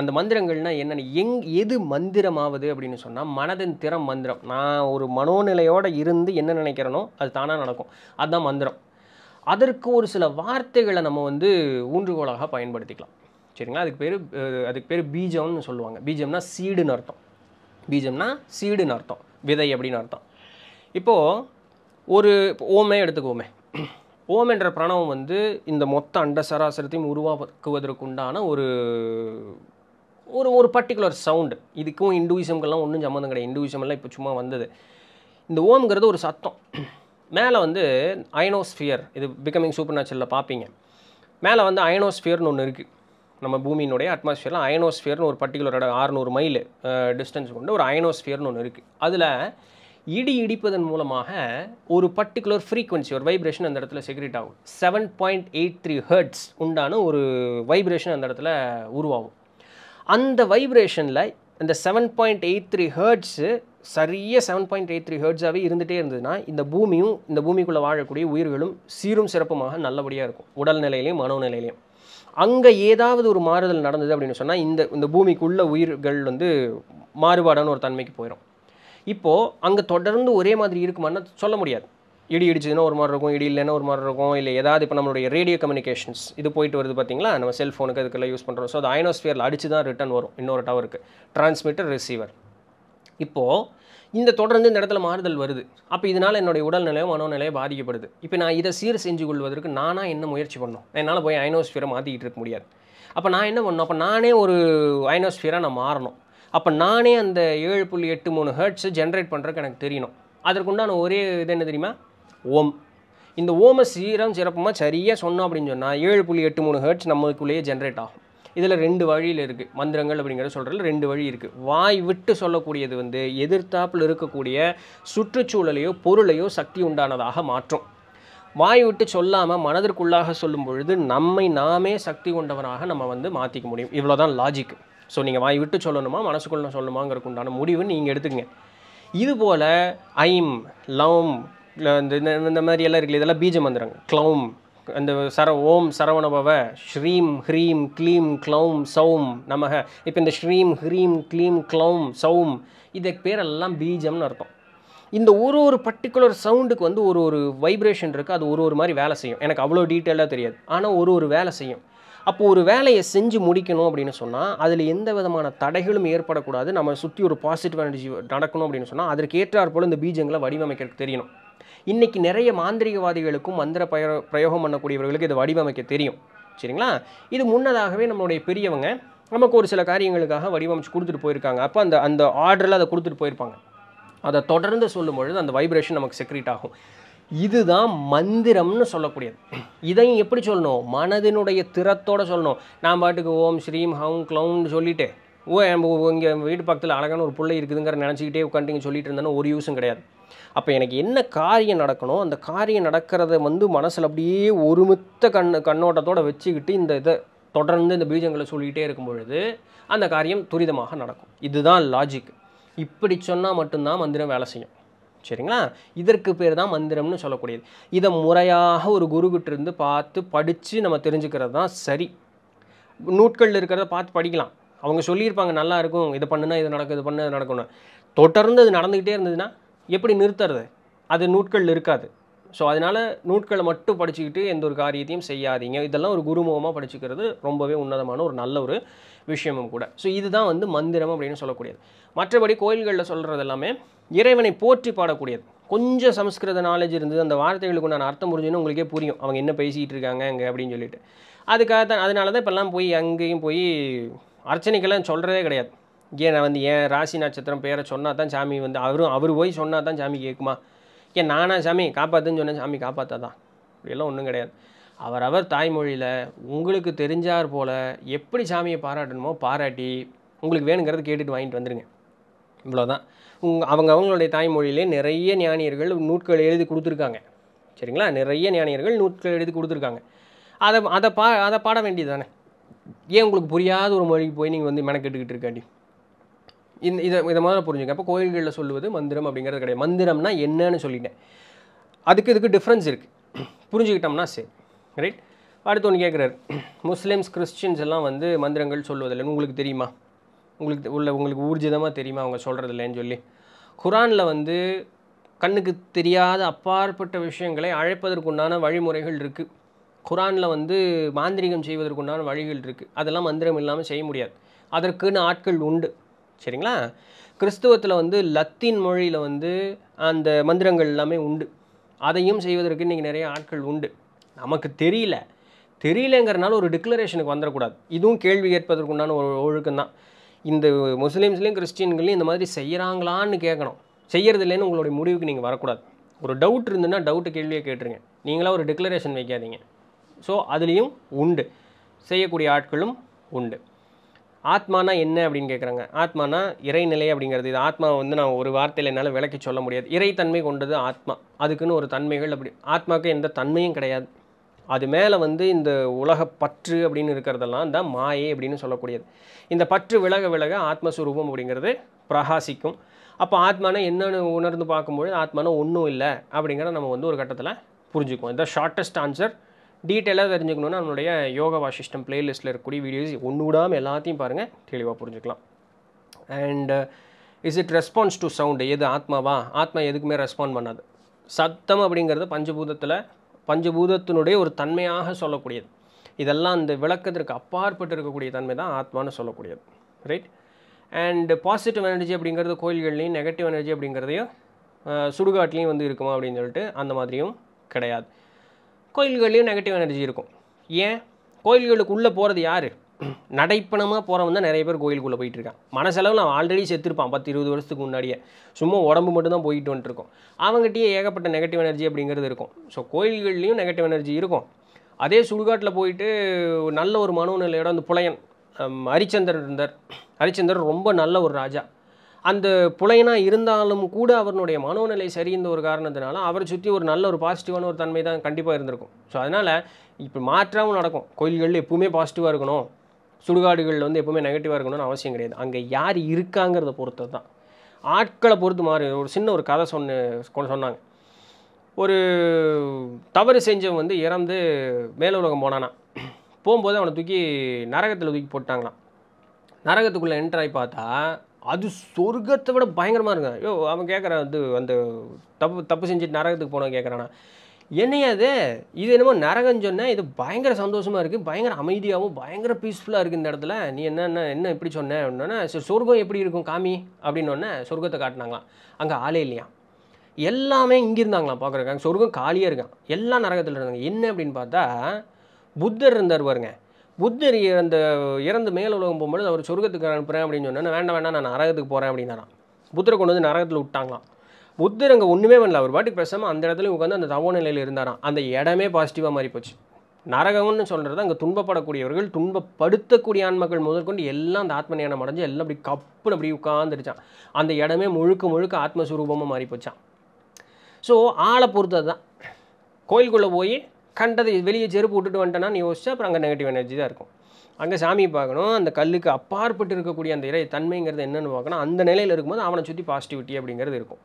அந்த மந்திரங்கள்னால் என்னென்ன எங் எது மந்திரமாவது அப்படின்னு சொன்னால் மனதின் திறம் மந்திரம் நான் ஒரு மனோநிலையோடு இருந்து என்ன நினைக்கிறேனோ அது தானாக நடக்கும் அதுதான் மந்திரம் அதற்கு ஒரு சில வார்த்தைகளை நம்ம வந்து ஊன்றுகோலாக பயன்படுத்திக்கலாம் சரிங்களா அதுக்கு பேர் அதுக்கு பேர் பீஜம்னு சொல்லுவாங்க பீஜம்னா சீடுன்னு அர்த்தம் பீஜம்னா சீடுன்னு அர்த்தம் விதை அப்படின்னு அர்த்தம் இப்போது ஒரு ஓமே எடுத்துக்கோமே ஓம் என்ற பிரணவம் வந்து இந்த மொத்த அண்ட சராசரத்தையும் உருவாக்குவதற்குண்டான ஒரு ஒரு ஒரு பர்டிகுலர் சவுண்டு இதுக்கும் இந்துவிசம்கெல்லாம் ஒன்றும் சம்மந்தம் கிடையாது இந்துவிசமெல்லாம் இப்போ சும்மா வந்தது இந்த ஓம்ங்கிறது ஒரு சத்தம் மேலே வந்து அயனோஸ்ஃபியர் இது பிகமிங் சூப்பர் நேச்சுரலில் பார்ப்பீங்க மேலே வந்து அயனோஸ்ஃபியர்னு ஒன்று இருக்குது நம்ம பூமியினுடைய அட்மாஸ்ஃபியரில் அயனோஸ்ஃபியர்னு ஒரு பர்டிகுலர் இடம் ஆறுநூறு மைல் டிஸ்டன்ஸ் கொண்டு ஒரு அயனோஸ்ஃபியர்னு ஒன்று இருக்குது அதில் இடி இடிப்பதன் மூலமாக ஒரு பர்டிகுலர் ஃப்ரீக்வன்சி ஒரு வைப்ரேஷன் அந்த இடத்துல செக்ரேட் ஆகும் seven point eight three hertz உண்டான ஒரு வைப்ரேஷன் அந்த இடத்துல உருவாகும் அந்த வைப்ரேஷனில் இந்த seven point eight three hertz சரியாக செவன் பாயிண்ட் எயிட் த்ரீ ஹேர்ட்ஸாகவே இருந்துகிட்டே இருந்ததுன்னா இந்த பூமியும் இந்த பூமிக்குள்ளே வாழக்கூடிய உயிர்களும் சீரும் சிறப்புமாக நல்லபடியாக இருக்கும் உடல் நிலையிலையும் மனோ நிலையிலையும் அங்கே ஏதாவது ஒரு மாறுதல் நடந்தது அப்படின்னு சொன்னால் இந்த இந்த பூமிக்குள்ள உயிர்கள் வந்து மாறுபாடான ஒரு தன்மைக்கு போயிடும் இப்போது அங்கே தொடர்ந்து ஒரே மாதிரி இருக்குமான்னு சொல்ல முடியாது இடி இடிச்சதுன்னா ஒரு மாதிரி இருக்கும் இடி இல்லைன்னா ஒரு மாதிரி இருக்கும் இல்லை ஏதாவது இப்போ நம்மளுடைய ரேடியோ கம்யூனிகேஷன்ஸ் இது போயிட்டு வருது பார்த்தீங்களா நம்ம செல்ஃபோனுக்கு அதுக்கெல்லாம் யூஸ் பண்ணுறோம் ஸோ அது அயனோஸ்பியரில் அடித்து தான் ரிட்டன் வரும் இன்னொரு டவருக்கு டிரான்ஸ்மிட்டர் ரிசீவர் இப்போது இந்த தொடர்ந்து இந்த இடத்துல மாறுதல் வருது அப்போ இதனால் என்னுடைய உடல்நிலையோ மனோநிலையோ பாதிக்கப்படுது இப்போ நான் இதை சீர் செஞ்சு கொள்வதற்கு நானாக என்ன முயற்சி பண்ணணும் என்னால் போய் அயனோஸ்பியரை மாற்றிக்கிட்டு இருக்க முடியாது அப்போ நான் என்ன பண்ணணும் அப்போ நானே ஒரு ஐனோஸ்ஃபியராக நான் மாறணும் அப்போ நானே அந்த ஏழு புள்ளி எட்டு மூணு ஹர்ட்ஸை ஜென்ரேட் பண்ணுறதுக்கு எனக்கு தெரியணும் அதற்குண்டான ஒரே இது என்ன தெரியுமா ஓம் இந்த ஓமை சீரம் சிறப்புமாக சரியாக சொன்னோம் அப்படின்னு சொன்னால் ஏழு புள்ளி எட்டு மூணு ஹெர்ட்ஸ் நம்மளுக்குள்ளேயே ஜென்ரேட் ஆகும் இதில் ரெண்டு வழியில் இருக்குது மந்திரங்கள் அப்படிங்கிற சொல்கிறதுல ரெண்டு வழி இருக்குது வாய் விட்டு சொல்லக்கூடியது வந்து எதிர்த்தாப்பில் இருக்கக்கூடிய சுற்றுச்சூழலையோ பொருளையோ சக்தி உண்டானதாக மாற்றும் வாய் விட்டு சொல்லாமல் மனதிற்குள்ளாக சொல்லும் பொழுது நம்மை நாமே சக்தி கொண்டவனாக நம்ம வந்து மாற்றிக்க முடியும் இவ்வளோ தான் லாஜிக் ஸோ நீங்கள் வாய் விட்டு சொல்லணுமா மனசுக்குள்ள சொல்லணுமாங்கிறதுக்கு உண்டான முடிவு நீங்கள் எடுத்துக்கங்க இதுபோல் ஐம் லவ் இந்த இந்த மாதிரி எல்லாம் இருக்குது இதெல்லாம் பீஜ மந்திரங்க க்ளௌம் அந்த சர ஓம் சரவணபவ ஸ்ரீம் ஹ்ரீம் க்ளீம் க்ளௌம் சௌம் நமக இப்போ இந்த ஸ்ரீம் ஹ்ரீம் க்ளீம் க்ளௌம் சௌம் இதை பேரெல்லாம் பீஜம்னு அர்த்தம் இந்த ஒரு ஒரு பர்டிகுலர் சவுண்டுக்கு வந்து ஒரு ஒரு வைப்ரேஷன் இருக்குது அது ஒரு ஒரு மாதிரி வேலை செய்யும் எனக்கு அவ்வளோ டீட்டெயிலாக தெரியாது ஆனால் ஒரு ஒரு வேலை செய்யும் அப்போது ஒரு வேலையை செஞ்சு முடிக்கணும் அப்படின்னு சொன்னால் அதில் எந்த விதமான தடைகளும் ஏற்படக்கூடாது நம்ம சுற்றி ஒரு பாசிட்டிவ் எனர்ஜி நடக்கணும் அப்படின்னு சொன்னால் அதற்கு ஏற்றாற்போல் இந்த பீஜங்களை வடிவமைக்கிறதுக்கு தெரியணும் இன்றைக்கி நிறைய மாந்திரிகவாதிகளுக்கும் மந்திர பய பிரயோகம் பண்ணக்கூடியவர்களுக்கு இது வடிவமைக்க தெரியும் சரிங்களா இது முன்னதாகவே நம்மளுடைய பெரியவங்க நமக்கு ஒரு சில காரியங்களுக்காக வடிவமைச்சு கொடுத்துட்டு போயிருக்காங்க அப்போ அந்த அந்த ஆர்டரில் அதை கொடுத்துட்டு போயிருப்பாங்க அதை தொடர்ந்து சொல்லும் பொழுது அந்த வைப்ரேஷன் நமக்கு செக்ரெட் ஆகும் இதுதான் மந்திரம்னு சொல்லக்கூடியது இதையும் எப்படி சொல்லணும் மனதினுடைய திறத்தோடு சொல்லணும் நான் பாட்டுக்கு ஓம் ஸ்ரீம் ஹவுங் க்ளவுன்னு சொல்லிவிட்டு ஓ இங்கே வீட்டு பக்கத்தில் அழகான ஒரு பிள்ளை இருக்குதுங்கிற நினச்சிக்கிட்டே உட்காந்து சொல்லிட்டு இருந்தேன்னா ஒரு யூஸும் கிடையாது அப்போ எனக்கு என்ன காரியம் நடக்கணும் அந்த காரியம் நடக்கிறத வந்து மனசில் அப்படியே ஒருமித்த கண் கண்ணோட்டத்தோடு வச்சுக்கிட்டு இந்த இதை தொடர்ந்து இந்த பீஜங்களை சொல்லிக்கிட்டே இருக்கும் பொழுது அந்த காரியம் துரிதமாக நடக்கும் இதுதான் லாஜிக் இப்படி சொன்னால் மட்டும்தான் மந்திரம் வேலை செய்யும் சரிங்களா இதற்கு பேர் தான் மந்திரம்னு சொல்லக்கூடியது இதை முறையாக ஒரு இருந்து பார்த்து படித்து நம்ம தெரிஞ்சுக்கிறது தான் சரி நூட்களில் இருக்கிறத பார்த்து படிக்கலாம் அவங்க சொல்லியிருப்பாங்க நல்லா இருக்கும் இதை பண்ணுனா இது நடக்கும் இது பண்ணு இது நடக்கணும் தொடர்ந்து அது நடந்துக்கிட்டே இருந்ததுன்னா எப்படி நிறுத்துறது அது நூட்கள் இருக்காது ஸோ அதனால் நூட்களை மட்டும் படிச்சுக்கிட்டு எந்த ஒரு காரியத்தையும் செய்யாதீங்க இதெல்லாம் ஒரு குருமுகமாக படிச்சுக்கிறது ரொம்பவே உன்னதமான ஒரு நல்ல ஒரு விஷயமும் கூட ஸோ இதுதான் வந்து மந்திரம் அப்படின்னு சொல்லக்கூடியது மற்றபடி கோயில்களில் சொல்கிறது எல்லாமே இறைவனை போற்றி பாடக்கூடியது கொஞ்சம் சமஸ்கிருத நாலேஜ் இருந்தது அந்த வார்த்தைகளுக்கு நான் அர்த்தம் முடிஞ்சுன்னு உங்களுக்கே புரியும் அவங்க என்ன பேசிக்கிட்டு இருக்காங்க அங்கே அப்படின்னு சொல்லிட்டு அதுக்காக தான் அதனால தான் இப்போல்லாம் போய் அங்கேயும் போய் அர்ச்சனைக்கெல்லாம் சொல்கிறதே கிடையாது ஏன் நான் வந்து ஏன் ராசி நட்சத்திரம் பேரை சொன்னால் தான் சாமி வந்து அவரும் அவர் போய் சொன்னால் தான் சாமி கேட்குமா ஏன் நானா சாமி காப்பாற்றுன்னு சொன்னேன் சாமி காப்பாற்றாதான் அப்படியெல்லாம் ஒன்றும் கிடையாது அவரவர் தாய்மொழியில் உங்களுக்கு தெரிஞ்சார் போல் எப்படி சாமியை பாராட்டணுமோ பாராட்டி உங்களுக்கு வேணுங்கிறத கேட்டுட்டு வாங்கிட்டு வந்துடுங்க இவ்வளோதான் உங் அவங்க அவங்களுடைய தாய்மொழியிலே நிறைய ஞானியர்கள் நூட்கள் எழுதி கொடுத்துருக்காங்க சரிங்களா நிறைய ஞானியர்கள் நூட்கள் எழுதி கொடுத்துருக்காங்க அதை அதை பா அதை பாட வேண்டியது தானே ஏன் உங்களுக்கு புரியாத ஒரு மொழிக்கு போய் நீங்கள் வந்து மெனக்கெட்டுக்கிட்டு இருக்காண்டி இந்த இதை இதை மாதிரி புரிஞ்சுங்க அப்போ கோயில்களில் சொல்லுவது மந்திரம் அப்படிங்கிறது கிடையாது மந்திரம்னா என்னன்னு சொல்லிட்டேன் அதுக்கு இதுக்கு டிஃப்ரென்ஸ் இருக்குது புரிஞ்சுக்கிட்டோம்னா சரி ரைட் அடுத்து ஒன்று கேட்குறாரு முஸ்லீம்ஸ் கிறிஸ்டின்ஸ் எல்லாம் வந்து மந்திரங்கள் சொல்லுவதில்லைன்னு உங்களுக்கு தெரியுமா உங்களுக்கு உள்ள உங்களுக்கு ஊர்ஜிதமாக தெரியுமா அவங்க சொல்கிறதில்லன்னு சொல்லி குரானில் வந்து கண்ணுக்கு தெரியாத அப்பாற்பட்ட விஷயங்களை அழைப்பதற்குண்டான வழிமுறைகள் இருக்குது குரானில் வந்து மாந்திரிகம் செய்வதற்குண்டான வழிகள் இருக்குது அதெல்லாம் மந்திரம் இல்லாமல் செய்ய முடியாது அதற்குன்னு ஆட்கள் உண்டு சரிங்களா கிறிஸ்துவத்தில் வந்து லத்தீன் மொழியில் வந்து அந்த மந்திரங்கள் எல்லாமே உண்டு அதையும் செய்வதற்கு இன்றைக்கி நிறைய ஆட்கள் உண்டு நமக்கு தெரியல தெரியலங்கிறனால ஒரு டிக்ளரேஷனுக்கு வந்துடக்கூடாது இதுவும் கேள்வி கேட்பதற்குண்டான ஒரு ஒழுக்கம் தான் இந்த முஸ்லீம்ஸ்லேயும் கிறிஸ்டின்களையும் இந்த மாதிரி செய்கிறாங்களான்னு கேட்கணும் செய்கிறது இல்லைன்னு உங்களுடைய முடிவுக்கு நீங்கள் வரக்கூடாது ஒரு டவுட் இருந்ததுன்னா டவுட்டு கேள்வியை கேட்டுருங்க நீங்களாக ஒரு டிக்ளரேஷன் வைக்காதீங்க ஸோ அதுலேயும் உண்டு செய்யக்கூடிய ஆட்களும் உண்டு ஆத்மானா என்ன அப்படின்னு கேட்குறாங்க ஆத்மானா இறைநிலை அப்படிங்கிறது இது ஆத்மா வந்து நான் ஒரு வார்த்தையில் என்னால் விளக்கி சொல்ல முடியாது இறைத்தன்மை கொண்டது ஆத்மா அதுக்குன்னு ஒரு தன்மைகள் அப்படி ஆத்மாவுக்கு எந்த தன்மையும் கிடையாது அது மேலே வந்து இந்த உலக பற்று அப்படின்னு இருக்கிறதெல்லாம் தான் மாயை அப்படின்னு சொல்லக்கூடியது இந்த பற்று விலக விலக ஆத்மஸ்வரூபம் அப்படிங்கிறது பிரகாசிக்கும் அப்போ ஆத்மானா என்னென்னு உணர்ந்து பார்க்கும்பொழுது ஆத்மானா ஒன்றும் இல்லை அப்படிங்கிறத நம்ம வந்து ஒரு கட்டத்தில் புரிஞ்சுக்குவோம் இந்த ஷார்ட்டஸ்ட் ஆன்சர் டீட்டெயிலாக தெரிஞ்சுக்கணுன்னா நம்மளுடைய யோகா வாசிஷ்டம் பிளேலிஸ்ட்டில் இருக்கக்கூடிய வீடியோஸ் ஒன்று விடாமல் எல்லாத்தையும் பாருங்கள் தெளிவாக புரிஞ்சுக்கலாம் and is it response to sound எது ஆத்மாவா ஆத்மா எதுக்குமே ரெஸ்பாண்ட் பண்ணாது சத்தம் அப்படிங்கிறது பஞ்சபூதத்தில் பஞ்சபூதத்தினுடைய ஒரு தன்மையாக சொல்லக்கூடியது இதெல்லாம் அந்த விளக்கத்திற்கு அப்பாற்பட்டு இருக்கக்கூடிய தன்மை தான் ஆத்மான்னு சொல்லக்கூடியது ரைட் அண்டு பாசிட்டிவ் எனர்ஜி அப்படிங்கிறது கோயில்கள்லையும் நெகட்டிவ் எனர்ஜி அப்படிங்கிறதையும் uh, சுடுகாட்லேயும் வந்து இருக்குமா அப்படின்னு சொல்லிட்டு அந்த மாதிரியும் கிடையாது கோயில்கள்லேயும் நெகட்டிவ் எனர்ஜி இருக்கும் ஏன் கோயில்களுக்கு உள்ளே போகிறது யார் நடைப்பணமாக போகிறவன் தான் நிறைய பேர் கோயிலுக்குள்ளே போயிட்டுருக்கான் மனசளவில் நான் ஆல்ரெடி செத்துருப்பான் பத்து இருபது வருஷத்துக்கு முன்னாடியே சும்மா உடம்பு மட்டும் தான் போயிட்டு வந்துட்டுருக்கோம் அவங்ககிட்டயே ஏகப்பட்ட நெகட்டிவ் எனர்ஜி அப்படிங்கிறது இருக்கும் ஸோ கோயில்கள்லேயும் நெகட்டிவ் எனர்ஜி இருக்கும் அதே சுடுகாட்டில் போயிட்டு நல்ல ஒரு மனோநிலையோட அந்த புலையன் ஹரிச்சந்திரன் இருந்தார் ஹரிச்சந்திரன் ரொம்ப நல்ல ஒரு ராஜா அந்த புலையனாக இருந்தாலும் கூட அவருடைய மனோநிலை சரிந்த ஒரு காரணத்தினால அவரை சுற்றி ஒரு நல்ல ஒரு பாசிட்டிவான ஒரு தன்மை தான் கண்டிப்பாக இருந்திருக்கும் ஸோ அதனால் இப்போ மாற்றாகவும் நடக்கும் கோயில்களில் எப்பவுமே பாசிட்டிவாக இருக்கணும் சுடுகாடுகளில் வந்து எப்பவுமே நெகட்டிவாக இருக்கணும்னு அவசியம் கிடையாது அங்கே யார் இருக்காங்கிறத பொறுத்தது தான் ஆட்களை பொறுத்து மாறி ஒரு சின்ன ஒரு கதை சொன்ன சொன்னாங்க ஒரு தவறு செஞ்சவன் வந்து இறந்து மேலுலகம் போனானா போகும்போது அவனை தூக்கி நரகத்தில் தூக்கி போட்டாங்களாம் நரகத்துக்குள்ளே என்ட்ராகி பார்த்தா அது சொர்க்கத்தை விட பயங்கரமாக இருங்க ஐயோ அவன் கேட்குறான் வந்து அந்த தப்பு தப்பு செஞ்சுட்டு நரகத்துக்கு போனவன் கேட்குறானா என்னையாது இது என்னமோ நரகன்னு சொன்னேன் இது பயங்கர சந்தோஷமாக இருக்குது பயங்கர அமைதியாகவும் பயங்கர பீஸ்ஃபுல்லாக இருக்குது இந்த இடத்துல நீ என்ன என்ன இப்படி சொன்ன அப்படின்னா சரி சொர்க்கம் எப்படி இருக்கும் காமி அப்படின்னோடனே சொர்க்கத்தை காட்டினாங்களாம் அங்கே ஆளே இல்லையா எல்லாமே இங்கே இருந்தாங்களாம் பார்க்குறாங்க சொர்க்கம் காலியாக இருக்கான் எல்லாம் நரகத்தில் இருந்தாங்க என்ன அப்படின்னு பார்த்தா புத்தர் இருந்தார் பாருங்க புத்தர் இறந்த இறந்து மேலுலகம் போகும்போது அவர் சொர்க்கத்துக்கு அனுப்புகிறேன் அப்படின்னு சொன்னேன் வேண்டாம் வேண்டாம் நான் நரகத்துக்கு போகிறேன் அப்படின்னாராம் புத்தரை கொண்டு வந்து நரகத்தில் விட்டாங்களாம் புத்தர் அங்கே ஒன்றுமே பண்ணல அவர் பாட்டுக்கு பேசாமல் அந்த இடத்துல உட்காந்து அந்த தவ நிலையில் இருந்தாராம் அந்த இடமே பாசிட்டிவாக மாறி போச்சு நரகம்னு சொல்கிறது அங்கே துன்பப்படக்கூடியவர்கள் துன்பப்படுத்தக்கூடிய ஆன்மக்கள் முதற்கொண்டு எல்லாம் அந்த ஆத்ம அடைஞ்சு எல்லாம் அப்படி கப்புன்னு அப்படி உட்காந்துருச்சான் அந்த இடமே முழுக்க முழுக்க ஆத்மஸ்வரூபமாக மாறி போச்சான் ஸோ ஆளை பொறுத்தது தான் கோயிலுக்குள்ளே போய் கண்டது வெளியே செருப்பு விட்டுட்டு வந்துட்டேன்னா நீ யோசிச்சா அப்புறம் அங்கே நெகட்டிவ் எனர்ஜி தான் இருக்கும் அங்கே சாமியை பார்க்கணும் அந்த கல்லுக்கு அப்பாற்பட்டு இருக்கக்கூடிய அந்த இறை தன்மைங்கிறது என்னென்னு பார்க்கணும் அந்த நிலையில் இருக்கும்போது அவனை சுற்றி பாசிட்டிவிட்டி அப்படிங்கிறது இருக்கும்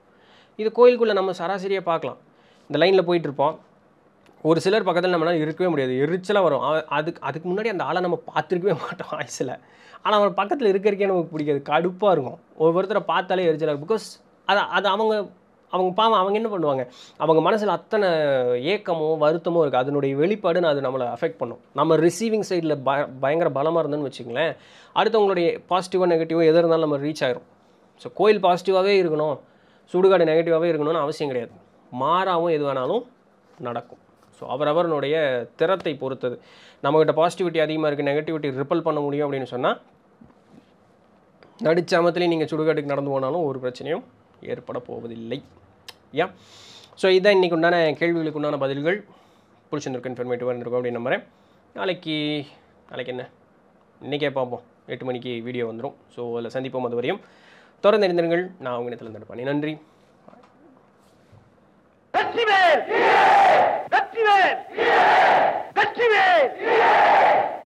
இது கோயிலுக்குள்ளே நம்ம சராசரியாக பார்க்கலாம் இந்த லைனில் போயிட்டுருப்போம் ஒரு சிலர் பக்கத்தில் நம்மளால் இருக்கவே முடியாது எரிச்சலாக வரும் அதுக்கு அதுக்கு முன்னாடி அந்த ஆளை நம்ம பார்த்துருக்கவே மாட்டோம் ஆயுசில் ஆனால் அவன் பக்கத்தில் இருக்கிறக்கே நமக்கு பிடிக்காது கடுப்பாக இருக்கும் ஒவ்வொருத்தரை பார்த்தாலே எரிச்சலாக பிகாஸ் அதை அது அவங்க அவங்க பாவம் அவங்க என்ன பண்ணுவாங்க அவங்க மனசில் அத்தனை ஏக்கமோ வருத்தமோ இருக்குது அதனுடைய வெளிப்பாடு அது நம்மளை அஃபெக்ட் பண்ணும் நம்ம ரிசீவிங் சைடில் ப பயங்கர பலமாக இருந்தோன்னு வச்சுங்களேன் அடுத்தவங்களுடைய பாசிட்டிவாக நெகட்டிவோ எது இருந்தாலும் நம்ம ரீச் ஆகிரும் ஸோ கோயில் பாசிட்டிவாகவே இருக்கணும் சுடுகாடு நெகட்டிவாகவே இருக்கணும்னு அவசியம் கிடையாது மாறாகவும் எது வேணாலும் நடக்கும் ஸோ அவரவரனுடைய திறத்தை பொறுத்தது நம்மகிட்ட பாசிட்டிவிட்டி அதிகமாக இருக்குது நெகட்டிவிட்டி ரிப்பல் பண்ண முடியும் அப்படின்னு சொன்னால் நடிச்சாமத்துலேயும் நீங்கள் சுடுகாட்டுக்கு நடந்து போனாலும் ஒரு பிரச்சனையும் ஏற்பட போவதில்லை யா ஸோ இதுதான் இன்றைக்கி உண்டான கேள்விகளுக்கு உண்டான பதில்கள் பிடிச்சிருந்துருக்கு இன்ஃபர்மேட்டிவாக இருந்திருக்கும் அப்படின்னு நம்புகிறேன் நாளைக்கு நாளைக்கு என்ன இன்றைக்கே பார்ப்போம் எட்டு மணிக்கு வீடியோ வந்துடும் ஸோ அதில் சந்திப்போம் அது வரையும் தொடர்ந்து இருந்திருங்கள் நான் அவங்க இடத்துல தடுப்பேன் நன்றி